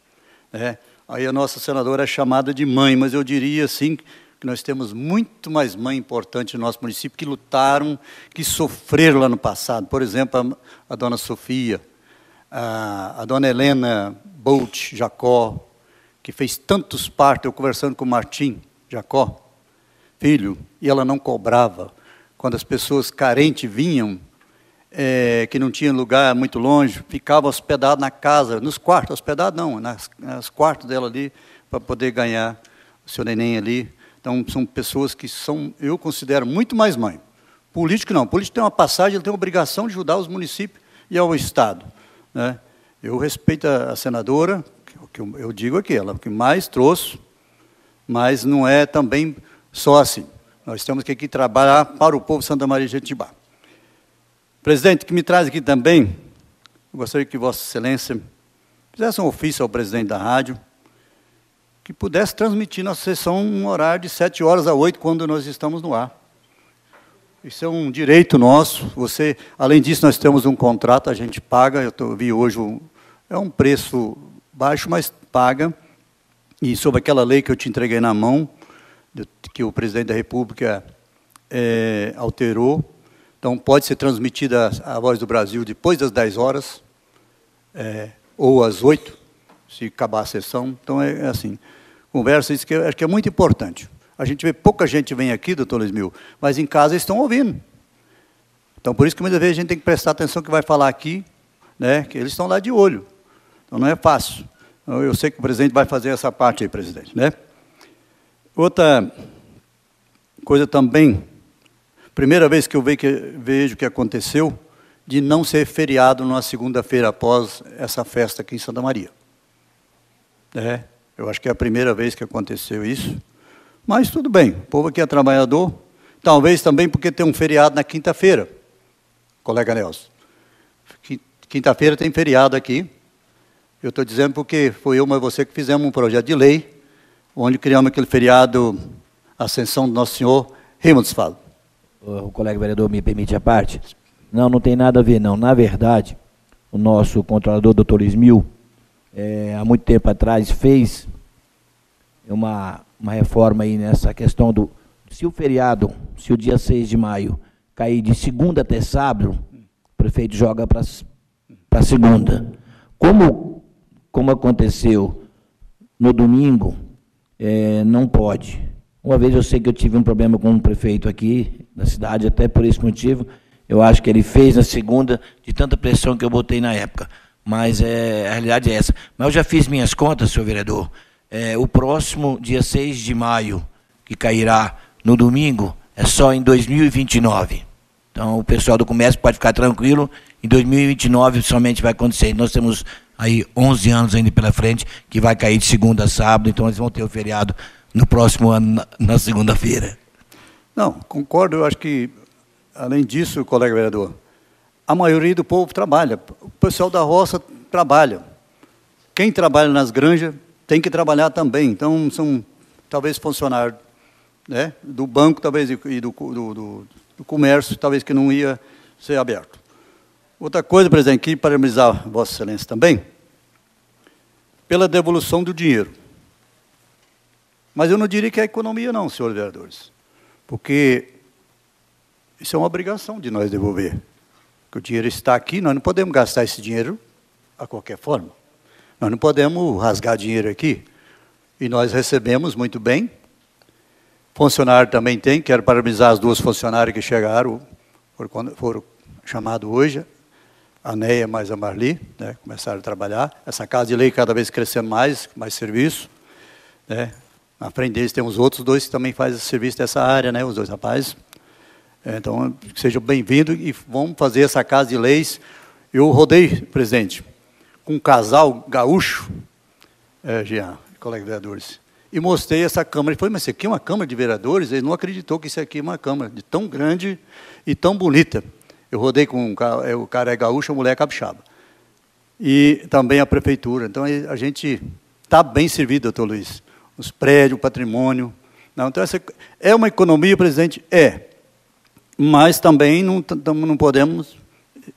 S2: Né? aí a nossa senadora é chamada de mãe, mas eu diria assim que nós temos muito mais mãe importante no nosso município que lutaram, que sofreram lá no passado. Por exemplo, a, a dona Sofia, a, a dona Helena Bolt Jacó, que fez tantos partos, eu conversando com o Martim Jacó, filho, e ela não cobrava. Quando as pessoas carentes vinham, é, que não tinha lugar muito longe, ficava hospedado na casa, nos quartos, hospedado não, nas, nas quartos dela ali, para poder ganhar o seu neném ali. Então, são pessoas que são, eu considero, muito mais mãe. Político não. Político tem uma passagem, ele tem a obrigação de ajudar os municípios e ao Estado. Né? Eu respeito a, senadora, é o que eu, eu digo aqui, ela é que mais trouxe, mas não é também só assim. Nós temos que aqui trabalhar para o povo de Santa Maria de Jetibá. Presidente, que me traz aqui também, gostaria que Vossa Excelência fizesse um ofício ao presidente da rádio, que pudesse transmitir nossa sessão um horário de 7 horas a 8, quando nós estamos no ar. Isso é um direito nosso. Você, além disso, nós temos um contrato, a gente paga. Eu tô, vi hoje um, é um preço baixo, mas paga. E sobre aquela lei que eu te entreguei na mão, que o presidente da República é, alterou, então, pode ser transmitida a Voz do Brasil depois das 10 horas, é, ou às 8, se acabar a sessão. Então, é, é assim. Conversa, isso que acho que é muito importante. A gente vê, pouca gente vem aqui, doutor Mil, mas em casa estão ouvindo. Então, por isso que muitas vezes a gente tem que prestar atenção que vai falar aqui, né, que eles estão lá de olho. Então, não é fácil. Então, eu sei que o presidente vai fazer essa parte aí, presidente. Né? Outra coisa também Primeira vez que eu vejo que aconteceu de não ser feriado numa segunda-feira após essa festa aqui em Santa Maria. É, eu acho que é a primeira vez que aconteceu isso. Mas tudo bem, o povo aqui é trabalhador. Talvez também porque tem um feriado na quinta-feira, colega Nelson. Quinta-feira tem feriado aqui. Eu estou dizendo porque foi eu, mas você que fizemos um projeto de lei, onde criamos aquele feriado Ascensão do Nosso Senhor. Raimundos fala.
S5: Eh, o colega vereador me permite a parte. Não, não tem nada a ver, não. Na verdade, o nosso controlador, doutor Ismil, é, eh, há muito tempo atrás fez uma, uma reforma aí nessa questão do. Se o feriado, se o dia 6 de maio cair de segunda até sábado, o prefeito joga para segunda. Como, como aconteceu no domingo, é, não pode. Uma vez eu sei que eu tive um problema com um prefeito aqui na cidade, até por esse motivo. Eu acho que ele fez na segunda, de tanta pressão que eu botei na época. Mas é, a realidade é essa. Mas eu já fiz minhas contas, senhor vereador. É, o próximo dia 6 de maio, que cairá no domingo, é só em 2029. Então o pessoal do comércio pode ficar tranquilo, em 2029 somente vai acontecer. Nós temos aí 11 anos ainda pela frente, que vai cair de segunda a sábado, então eles vão ter o feriado no próximo ano, na segunda-feira.
S2: Não, concordo. Eu acho que, além disso, colega vereador, a maioria do povo trabalha. O pessoal da roça trabalha. Quem trabalha nas granjas tem que trabalhar também. Então, são talvez funcionários né, do banco talvez e do, do, do, do comércio, talvez que não ia ser aberto. Outra coisa, presidente, que parabenizar Vossa Excelência também, pela devolução do dinheiro. Mas eu não diria que é economia, não, senhores vereadores. Porque isso é uma obrigação de nós devolver. Que o dinheiro está aqui, nós não podemos gastar esse dinheiro a qualquer forma. Nós não podemos rasgar dinheiro aqui. E nós recebemos muito bem. Funcionário também tem. Quero parabenizar as duas funcionárias que chegaram, foram, foram chamadas hoje, a Neia mais a Marli, né, começaram a trabalhar. Essa casa de lei cada vez crescendo mais, mais serviço. Né. Na frente deles tem os outros dois que também fazem serviço dessa área, né, os dois rapazes. É, então, sejam bem-vindos e vamos fazer essa casa de leis. Eu rodei, presidente, com um casal gaúcho, é, Jean, colega de vereadores, e mostrei essa Câmara. Ele falou, mas isso aqui é uma Câmara de Vereadores? Ele não acreditou que isso aqui é uma Câmara de tão grande e tão bonita. Eu rodei com um, é, o cara é gaúcho, a mulher é capixaba. E também a prefeitura. Então, a gente está bem servido, doutor Luiz os prédios, o patrimônio. Não, né? então, essa é uma economia, presidente? É. Mas também não, não podemos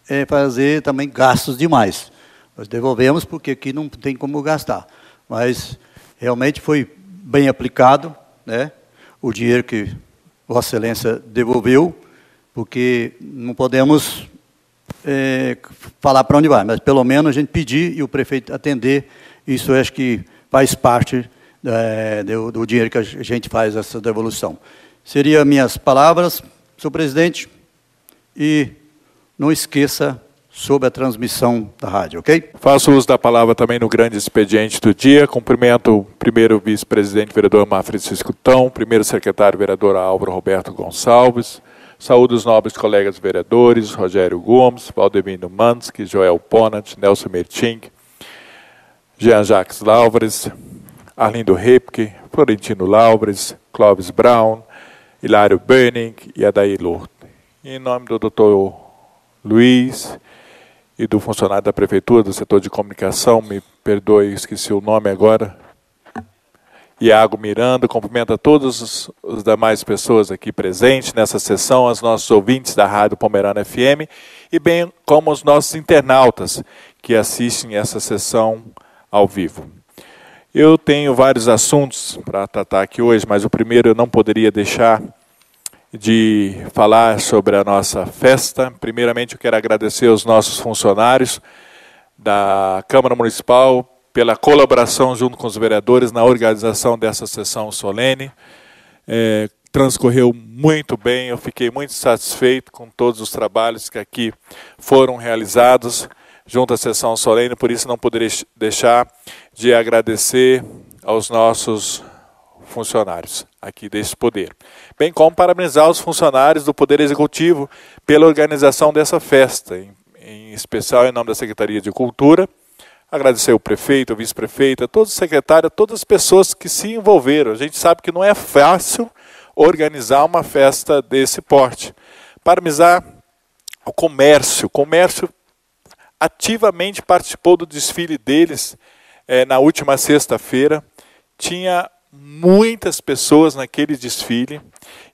S2: é, fazer também gastos demais. Nós devolvemos porque aqui não tem como gastar. Mas realmente foi bem aplicado né, o dinheiro que Vossa Excelência devolveu, porque não podemos é, falar para onde vai, mas pelo menos a gente pedir e o prefeito atender. Isso acho que faz parte é, do, do, dinheiro que a gente faz essa devolução. Seriam minhas palavras, senhor presidente, e não esqueça sobre a transmissão da rádio, ok?
S1: Faço uso da palavra também no grande expediente do dia. Cumprimento o primeiro vice-presidente, vereador Francisco Ciscutão, primeiro secretário, vereador Álvaro Roberto Gonçalves. Saúdo os nobres colegas vereadores, Rogério Gomes, Valdemino Mansky, Joel Ponat, Nelson Merting, Jean-Jacques Álvares, Arlindo Repke, Florentino Laubres, Clóvis Brown, Hilário Berning e Adair Lourdes. Em nome do Dr. Luiz e do funcionário da Prefeitura do setor de comunicação, me perdoe, esqueci o nome agora, Iago Miranda, a todas as demais pessoas aqui presentes nessa sessão, aos nossos ouvintes da Rádio Pomerana FM, e bem como os nossos internautas que assistem essa sessão ao vivo. Eu tenho vários assuntos para tratar aqui hoje, mas o primeiro eu não poderia deixar de falar sobre a nossa festa. Primeiramente, eu quero agradecer aos nossos funcionários da Câmara Municipal pela colaboração junto com os vereadores na organização dessa sessão solene. É, transcorreu muito bem, eu fiquei muito satisfeito com todos os trabalhos que aqui foram realizados junto à sessão solene, por isso não poderia deixar de agradecer aos nossos funcionários aqui desse poder, bem como parabenizar os funcionários do Poder Executivo pela organização dessa festa, em, em especial em nome da Secretaria de Cultura, agradecer o prefeito, o vice-prefeito, a todos os secretários, a todas as pessoas que se envolveram. A gente sabe que não é fácil organizar uma festa desse porte. Parabenizar o comércio. O comércio ativamente participou do desfile deles é, na última sexta-feira. Tinha muitas pessoas naquele desfile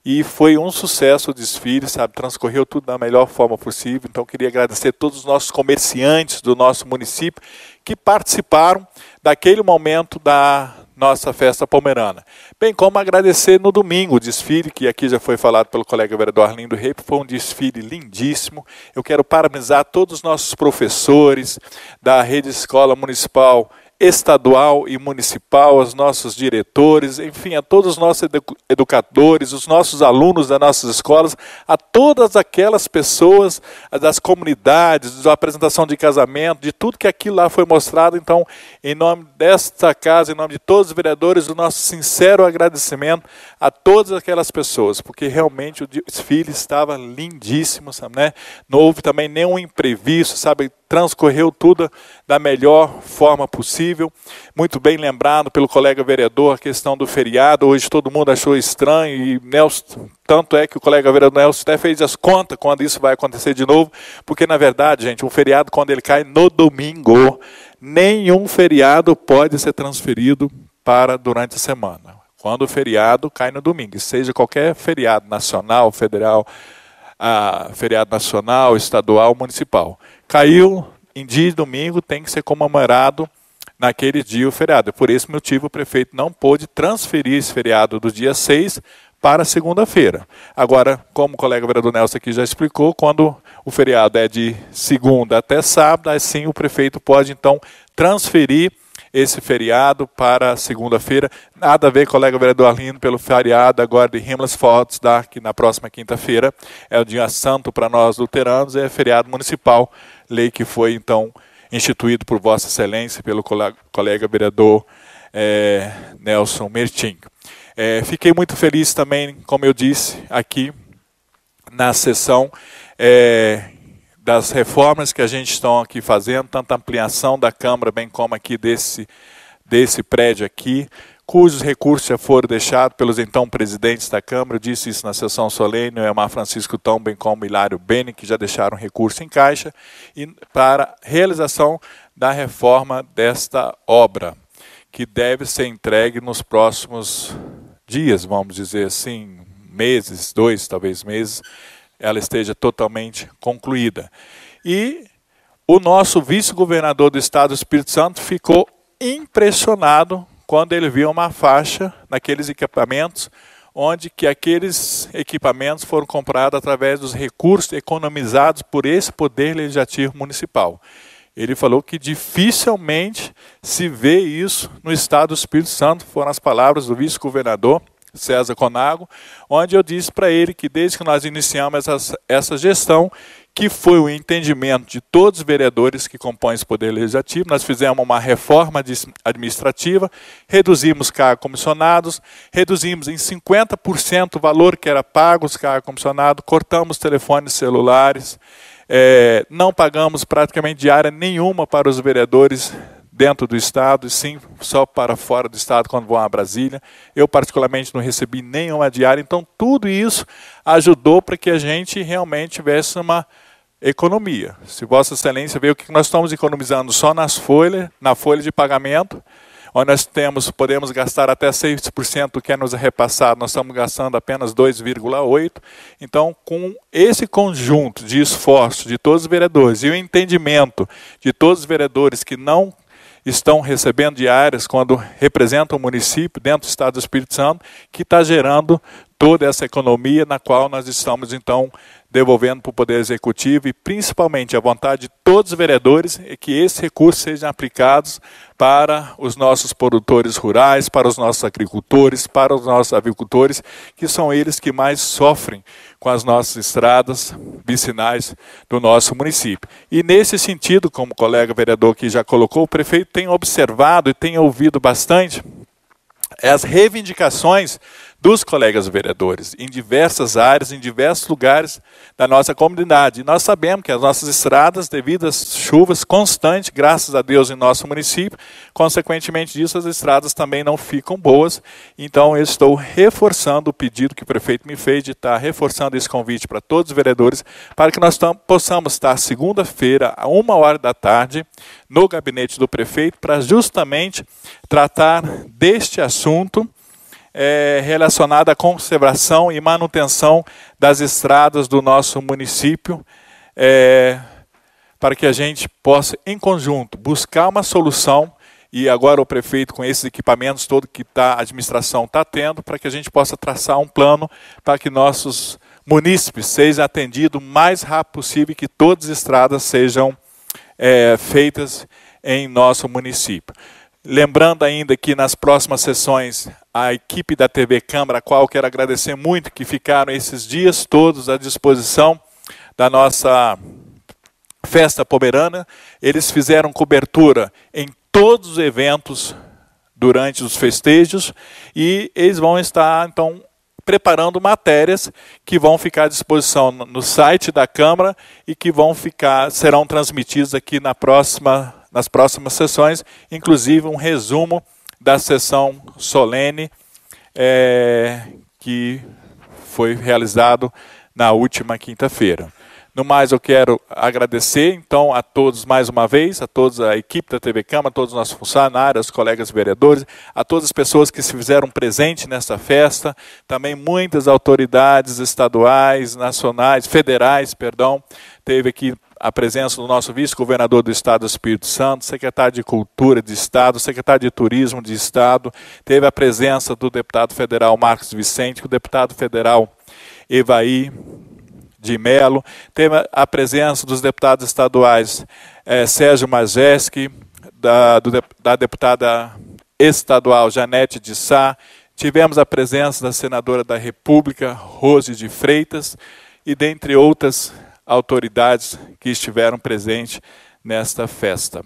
S1: e foi um sucesso o desfile, sabe? Transcorreu tudo da melhor forma possível. Então, queria agradecer todos os nossos comerciantes do nosso município que participaram daquele momento da, nossa festa pomerana. Bem como agradecer no domingo o desfile, que aqui já foi falado pelo colega vereador Arlindo Rei, foi um desfile lindíssimo. Eu quero parabenizar todos os nossos professores da Rede Escola Municipal estadual e municipal, aos nossos diretores, enfim, a todos os nossos educadores, os nossos alunos das nossas escolas, a todas aquelas pessoas das comunidades, da apresentação de casamento, de tudo que aqui lá foi mostrado. Então, em nome desta casa, em nome de todos os vereadores, o nosso sincero agradecimento a todas aquelas pessoas, porque realmente o desfile estava lindíssimo, sabe, né? Não houve também nenhum imprevisto, sabe? transcorreu tudo da melhor forma possível. Muito bem lembrado pelo colega vereador a questão do feriado. Hoje todo mundo achou estranho e Nelson, tanto é que o colega vereador Nelson até fez as contas quando isso vai acontecer de novo, porque na verdade, gente, um feriado quando ele cai no domingo, nenhum feriado pode ser transferido para durante a semana. Quando o feriado cai no domingo, seja qualquer feriado nacional, federal, a feriado nacional, estadual, municipal. Caiu em dia de domingo, tem que ser comemorado naquele dia o feriado. Por esse motivo, o prefeito não pôde transferir esse feriado do dia 6 para segunda-feira. Agora, como o colega vereador Nelson aqui já explicou, quando o feriado é de segunda até sábado, assim o prefeito pode então transferir esse feriado para segunda-feira. Nada a ver, colega vereador Arlindo, pelo feriado agora de Fotos, que na próxima quinta-feira é o dia santo para nós luteranos, é feriado municipal, lei que foi então instituído por Vossa Excelência, pelo colega, colega vereador é, Nelson Mertin. É, eh, fiquei muito feliz também, como eu disse, aqui na sessão. É, das reformas que a gente está aqui fazendo, tanto ampliação da Câmara, bem como aqui desse, desse prédio aqui, cujos recursos já foram deixados pelos então presidentes da Câmara, eu disse isso na sessão solene, o Emar Francisco Tão, bem como o Hilário Bene, que já deixaram recurso em caixa, e para realização da reforma desta obra, que deve ser entregue nos próximos dias, vamos dizer assim, meses, dois, talvez meses, ela esteja totalmente concluída. E o nosso vice-governador do estado do Espírito Santo ficou impressionado quando ele viu uma faixa naqueles equipamentos onde que aqueles equipamentos foram comprados através dos recursos economizados por esse poder legislativo municipal. Ele falou que dificilmente se vê isso no estado do Espírito Santo, foram as palavras do vice-governador César Conago, onde eu disse para ele que desde que nós iniciamos essa, essa gestão, que foi o entendimento de todos os vereadores que compõem esse Poder Legislativo, nós fizemos uma reforma administrativa, reduzimos cargos comissionados, reduzimos em 50% o valor que era pago os cargos comissionados, cortamos telefones celulares, é, não pagamos praticamente diária nenhuma para os vereadores dentro do Estado, e sim só para fora do Estado quando vão a Brasília. Eu, particularmente, não recebi nenhuma diária. Então, tudo isso ajudou para que a gente realmente tivesse uma economia. Se Vossa Excelência vê o que nós estamos economizando só nas folhas, na folha de pagamento, onde nós temos, podemos gastar até 6% do que é nos repassado, nós estamos gastando apenas 2,8%. Então, com esse conjunto de esforço de todos os vereadores e o entendimento de todos os vereadores que não estão recebendo diárias quando representam o município dentro do Estado do Espírito Santo, que está gerando toda essa economia na qual nós estamos então devolvendo para o Poder Executivo e principalmente a vontade de todos os vereadores é que esses recursos sejam aplicados para os nossos produtores rurais, para os nossos agricultores, para os nossos avicultores, que são eles que mais sofrem com as nossas estradas vicinais do nosso município. E nesse sentido, como o colega vereador que já colocou, o prefeito tem observado e tem ouvido bastante as reivindicações dos colegas vereadores, em diversas áreas, em diversos lugares da nossa comunidade. E nós sabemos que as nossas estradas, devido às chuvas constantes, graças a Deus, em nosso município, consequentemente disso, as estradas também não ficam boas. Então, eu estou reforçando o pedido que o prefeito me fez de estar reforçando esse convite para todos os vereadores, para que nós possamos estar segunda-feira, a uma hora da tarde, no gabinete do prefeito, para justamente tratar deste assunto é, relacionada à conservação e manutenção das estradas do nosso município, é, para que a gente possa, em conjunto, buscar uma solução. E agora o prefeito, com esses equipamentos todo que tá, a administração está tendo, para que a gente possa traçar um plano para que nossos munícipes sejam atendidos o mais rápido possível e que todas as estradas sejam é, feitas em nosso município. Lembrando ainda que nas próximas sessões a equipe da TV Câmara, a qual quero agradecer muito que ficaram esses dias todos à disposição da nossa festa pomerana. Eles fizeram cobertura em todos os eventos durante os festejos e eles vão estar então preparando matérias que vão ficar à disposição no site da Câmara e que vão ficar serão transmitidas aqui na próxima nas próximas sessões, inclusive um resumo da sessão solene é, que foi realizado na última quinta-feira. No mais, eu quero agradecer então a todos mais uma vez, a toda a equipe da TV Câmara, a todos os nossos funcionários, aos colegas vereadores, a todas as pessoas que se fizeram presente nesta festa, também muitas autoridades estaduais, nacionais, federais, perdão, teve aqui a presença do nosso vice-governador do Estado do Espírito Santo, secretário de Cultura de Estado, secretário de Turismo de Estado, teve a presença do deputado federal Marcos Vicente, o deputado federal Evaí de Melo, teve a presença dos deputados estaduais é, Sérgio Majeski, da, do, da deputada estadual Janete de Sá, tivemos a presença da senadora da República, Rose de Freitas, e dentre outras autoridades que estiveram presentes nesta festa.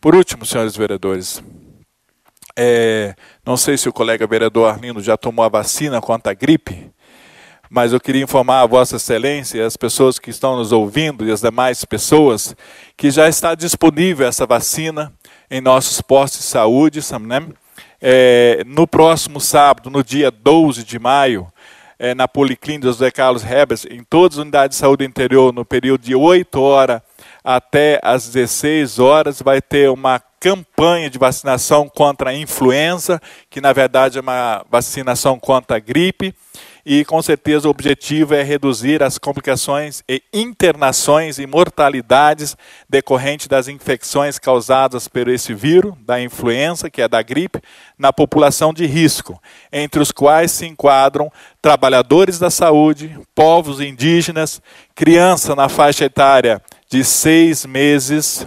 S1: Por último, senhores vereadores, é, não sei se o colega vereador Arlindo já tomou a vacina contra a gripe, mas eu queria informar a Vossa Excelência e as pessoas que estão nos ouvindo e as demais pessoas que já está disponível essa vacina em nossos postos de saúde, né? É, no próximo sábado, no dia 12 de maio, é, na Policlínica José Carlos Rebers, em todas as unidades de saúde interior, no período de 8 horas até as 16 horas, vai ter uma campanha de vacinação contra a influenza, que na verdade é uma vacinação contra a gripe e com certeza o objetivo é reduzir as complicações e internações e mortalidades decorrentes das infecções causadas por esse vírus, da influenza, que é da gripe, na população de risco, entre os quais se enquadram trabalhadores da saúde, povos indígenas, criança na faixa etária de seis meses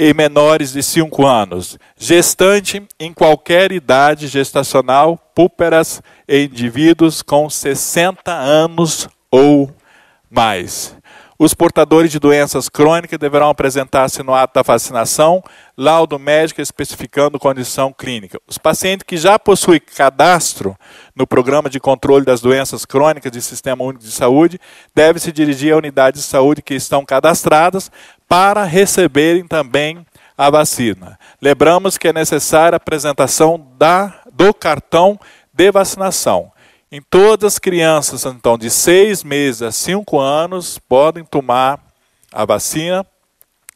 S1: e menores de 5 anos, gestante em qualquer idade gestacional, púperas e indivíduos com 60 anos ou mais. Os portadores de doenças crônicas deverão apresentar-se no ato da vacinação, laudo médico especificando condição clínica. Os pacientes que já possuem cadastro no Programa de Controle das Doenças Crônicas de Sistema Único de Saúde devem se dirigir à unidade de saúde que estão cadastradas para receberem também a vacina. Lembramos que é necessária a apresentação da, do cartão de vacinação. Em todas as crianças, então, de seis meses a cinco anos, podem tomar a vacina.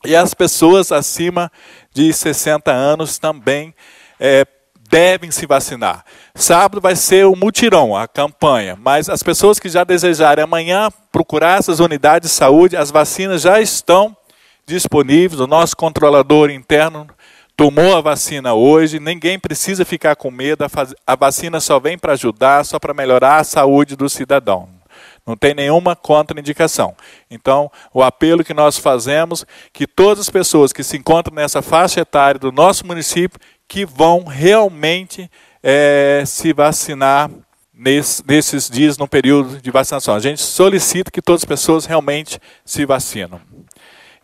S1: E as pessoas acima de 60 anos também é, devem se vacinar. Sábado vai ser o mutirão, a campanha, mas as pessoas que já desejarem amanhã procurar essas unidades de saúde, as vacinas já estão disponíveis. O nosso controlador interno tomou a vacina hoje, ninguém precisa ficar com medo, a vacina só vem para ajudar, só para melhorar a saúde do cidadão. Não tem nenhuma contraindicação. Então, o apelo que nós fazemos que todas as pessoas que se encontram nessa faixa etária do nosso município que vão realmente é, se vacinar nesse, nesses dias, no período de vacinação. A gente solicita que todas as pessoas realmente se vacinam.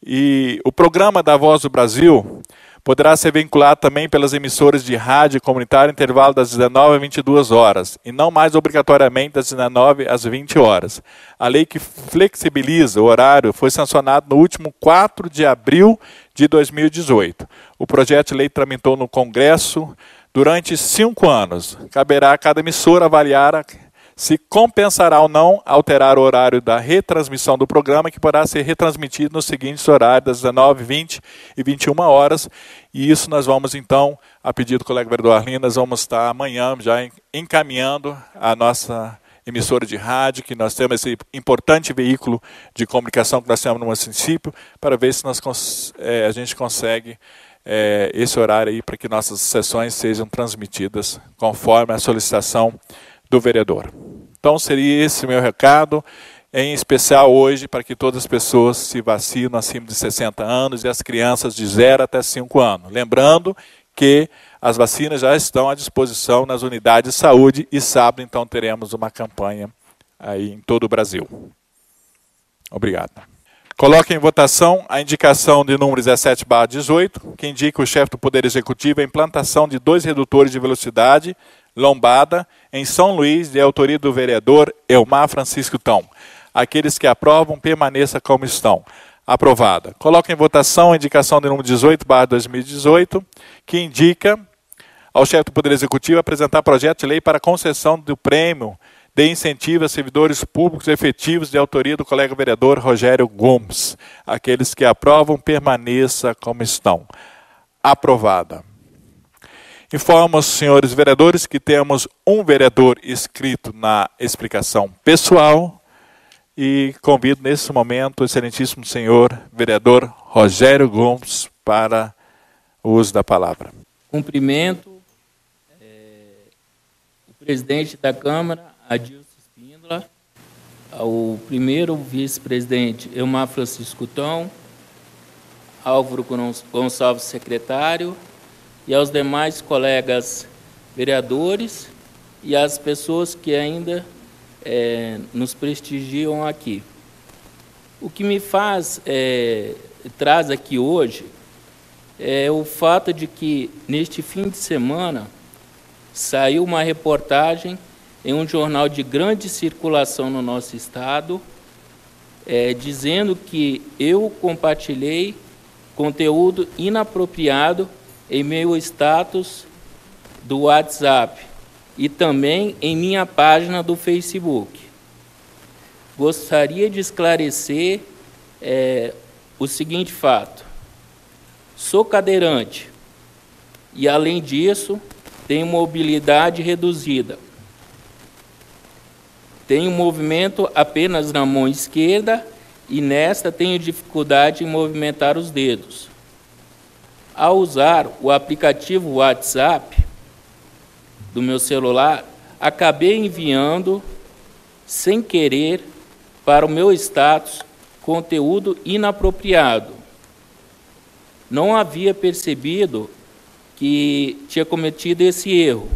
S1: E o programa da Voz do Brasil poderá ser vinculado também pelas emissoras de rádio comunitário intervalo das 19 às 22 horas, e não mais obrigatoriamente das 19 às 20 horas. A lei que flexibiliza o horário foi sancionada no último 4 de abril de 2018. O projeto de lei tramitou no Congresso durante cinco anos. Caberá a cada emissora avaliar a se compensará ou não alterar o horário da retransmissão do programa, que poderá ser retransmitido nos seguintes horários, das 19, 20 e 21 horas. E isso nós vamos, então, a pedido do colega vereador Arlindo, nós vamos estar amanhã já encaminhando a nossa emissora de rádio, que nós temos esse importante veículo de comunicação que nós temos no município, para ver se nós, é, a gente consegue é, esse horário aí para que nossas sessões sejam transmitidas conforme a solicitação do vereador. Então seria esse meu recado, em especial hoje, para que todas as pessoas se vacinem acima de 60 anos e as crianças de 0 até 5 anos. Lembrando que as vacinas já estão à disposição nas unidades de saúde e sábado então teremos uma campanha aí em todo o Brasil. Obrigado. Coloque em votação a indicação de número 17 18, que indica o chefe do Poder Executivo a implantação de dois redutores de velocidade lombada, em São Luís, de autoria do vereador Elmar Francisco Tão. Aqueles que aprovam, permaneça como estão. Aprovada. Coloca em votação a indicação de número 18, barra 2018, que indica ao chefe do Poder Executivo apresentar projeto de lei para concessão do prêmio de incentivo a servidores públicos efetivos de autoria do colega vereador Rogério Gomes. Aqueles que aprovam, permaneça como estão. Aprovada. Informo os senhores vereadores que temos um vereador inscrito na explicação pessoal e convido nesse momento o excelentíssimo senhor vereador Rogério Gomes para o uso da palavra. Cumprimento é,
S2: o presidente da
S6: Câmara, Adilson Spindler, ao primeiro vice-presidente Eumar Francisco Tom, Álvaro Gonçalves, secretário, e aos demais colegas vereadores e às pessoas que ainda é, nos prestigiam aqui. O que me faz, é, traz aqui hoje, é o fato de que, neste fim de semana, saiu uma reportagem em um jornal de grande circulação no nosso estado, é, dizendo que eu compartilhei conteúdo inapropriado em meu status do WhatsApp e também em minha página do Facebook. Gostaria de esclarecer é, o seguinte fato: sou cadeirante e, além disso, tenho mobilidade reduzida. Tenho movimento apenas na mão esquerda e nesta tenho dificuldade em movimentar os dedos a usar o aplicativo WhatsApp do meu celular, acabei enviando, sem querer, para o meu status conteúdo inapropriado. Não havia percebido que tinha cometido esse erro,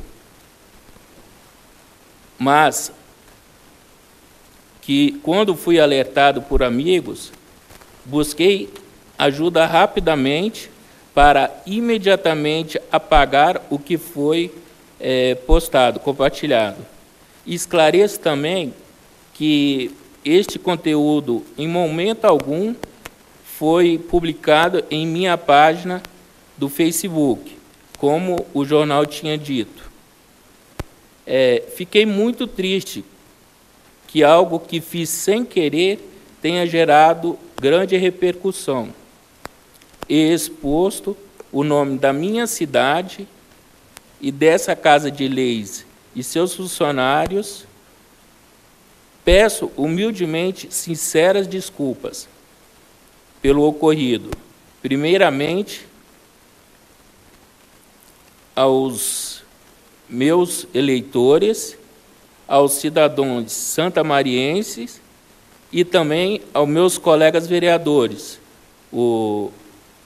S6: mas que, quando fui alertado por amigos, busquei ajuda rapidamente para imediatamente apagar o que foi é, postado, compartilhado. Esclareço também que este conteúdo, em momento algum, foi publicado em minha página do Facebook, como o jornal tinha dito. É, fiquei muito triste que algo que fiz sem querer tenha gerado grande repercussão exposto o nome da minha cidade e dessa casa de leis e seus funcionários, peço humildemente sinceras desculpas pelo ocorrido. Primeiramente, aos meus eleitores, aos cidadãos santamarienses e também aos meus colegas vereadores, o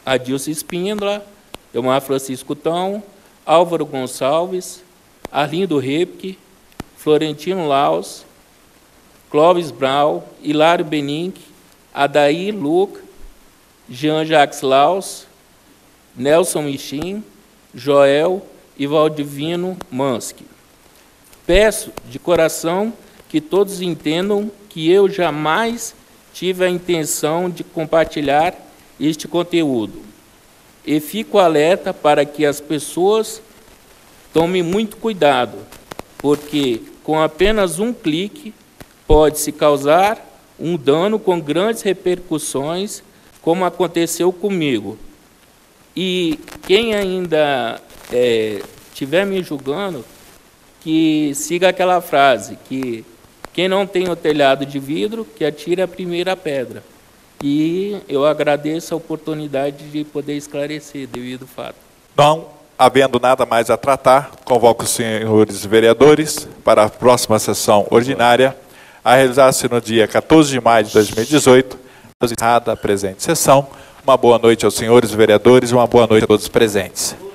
S6: Adilson Espíndola, Eumar Francisco Tão, Álvaro Gonçalves, Arlindo Repke, Florentino Laus, Clóvis Brau, Hilário Benink, Adair Luca, Jean-Jacques Laus, Nelson Michim, Joel e Valdivino Mansky. Peço de coração que todos entendam que eu jamais tive a intenção de compartilhar este conteúdo e fico alerta para que as pessoas tomem muito cuidado, porque com apenas um clique pode-se causar um dano com grandes repercussões, como aconteceu comigo. E quem ainda é, estiver me julgando, que siga aquela frase que quem não tem o telhado de vidro, que atire a primeira pedra. E eu agradeço a oportunidade de poder esclarecer devido ao fato.
S1: Não havendo nada mais a tratar, convoco os senhores vereadores para a próxima sessão ordinária, a realizar-se no dia 14 de maio de 2018. Encerrada a presente sessão. Uma boa noite aos senhores vereadores e uma boa noite a todos presentes.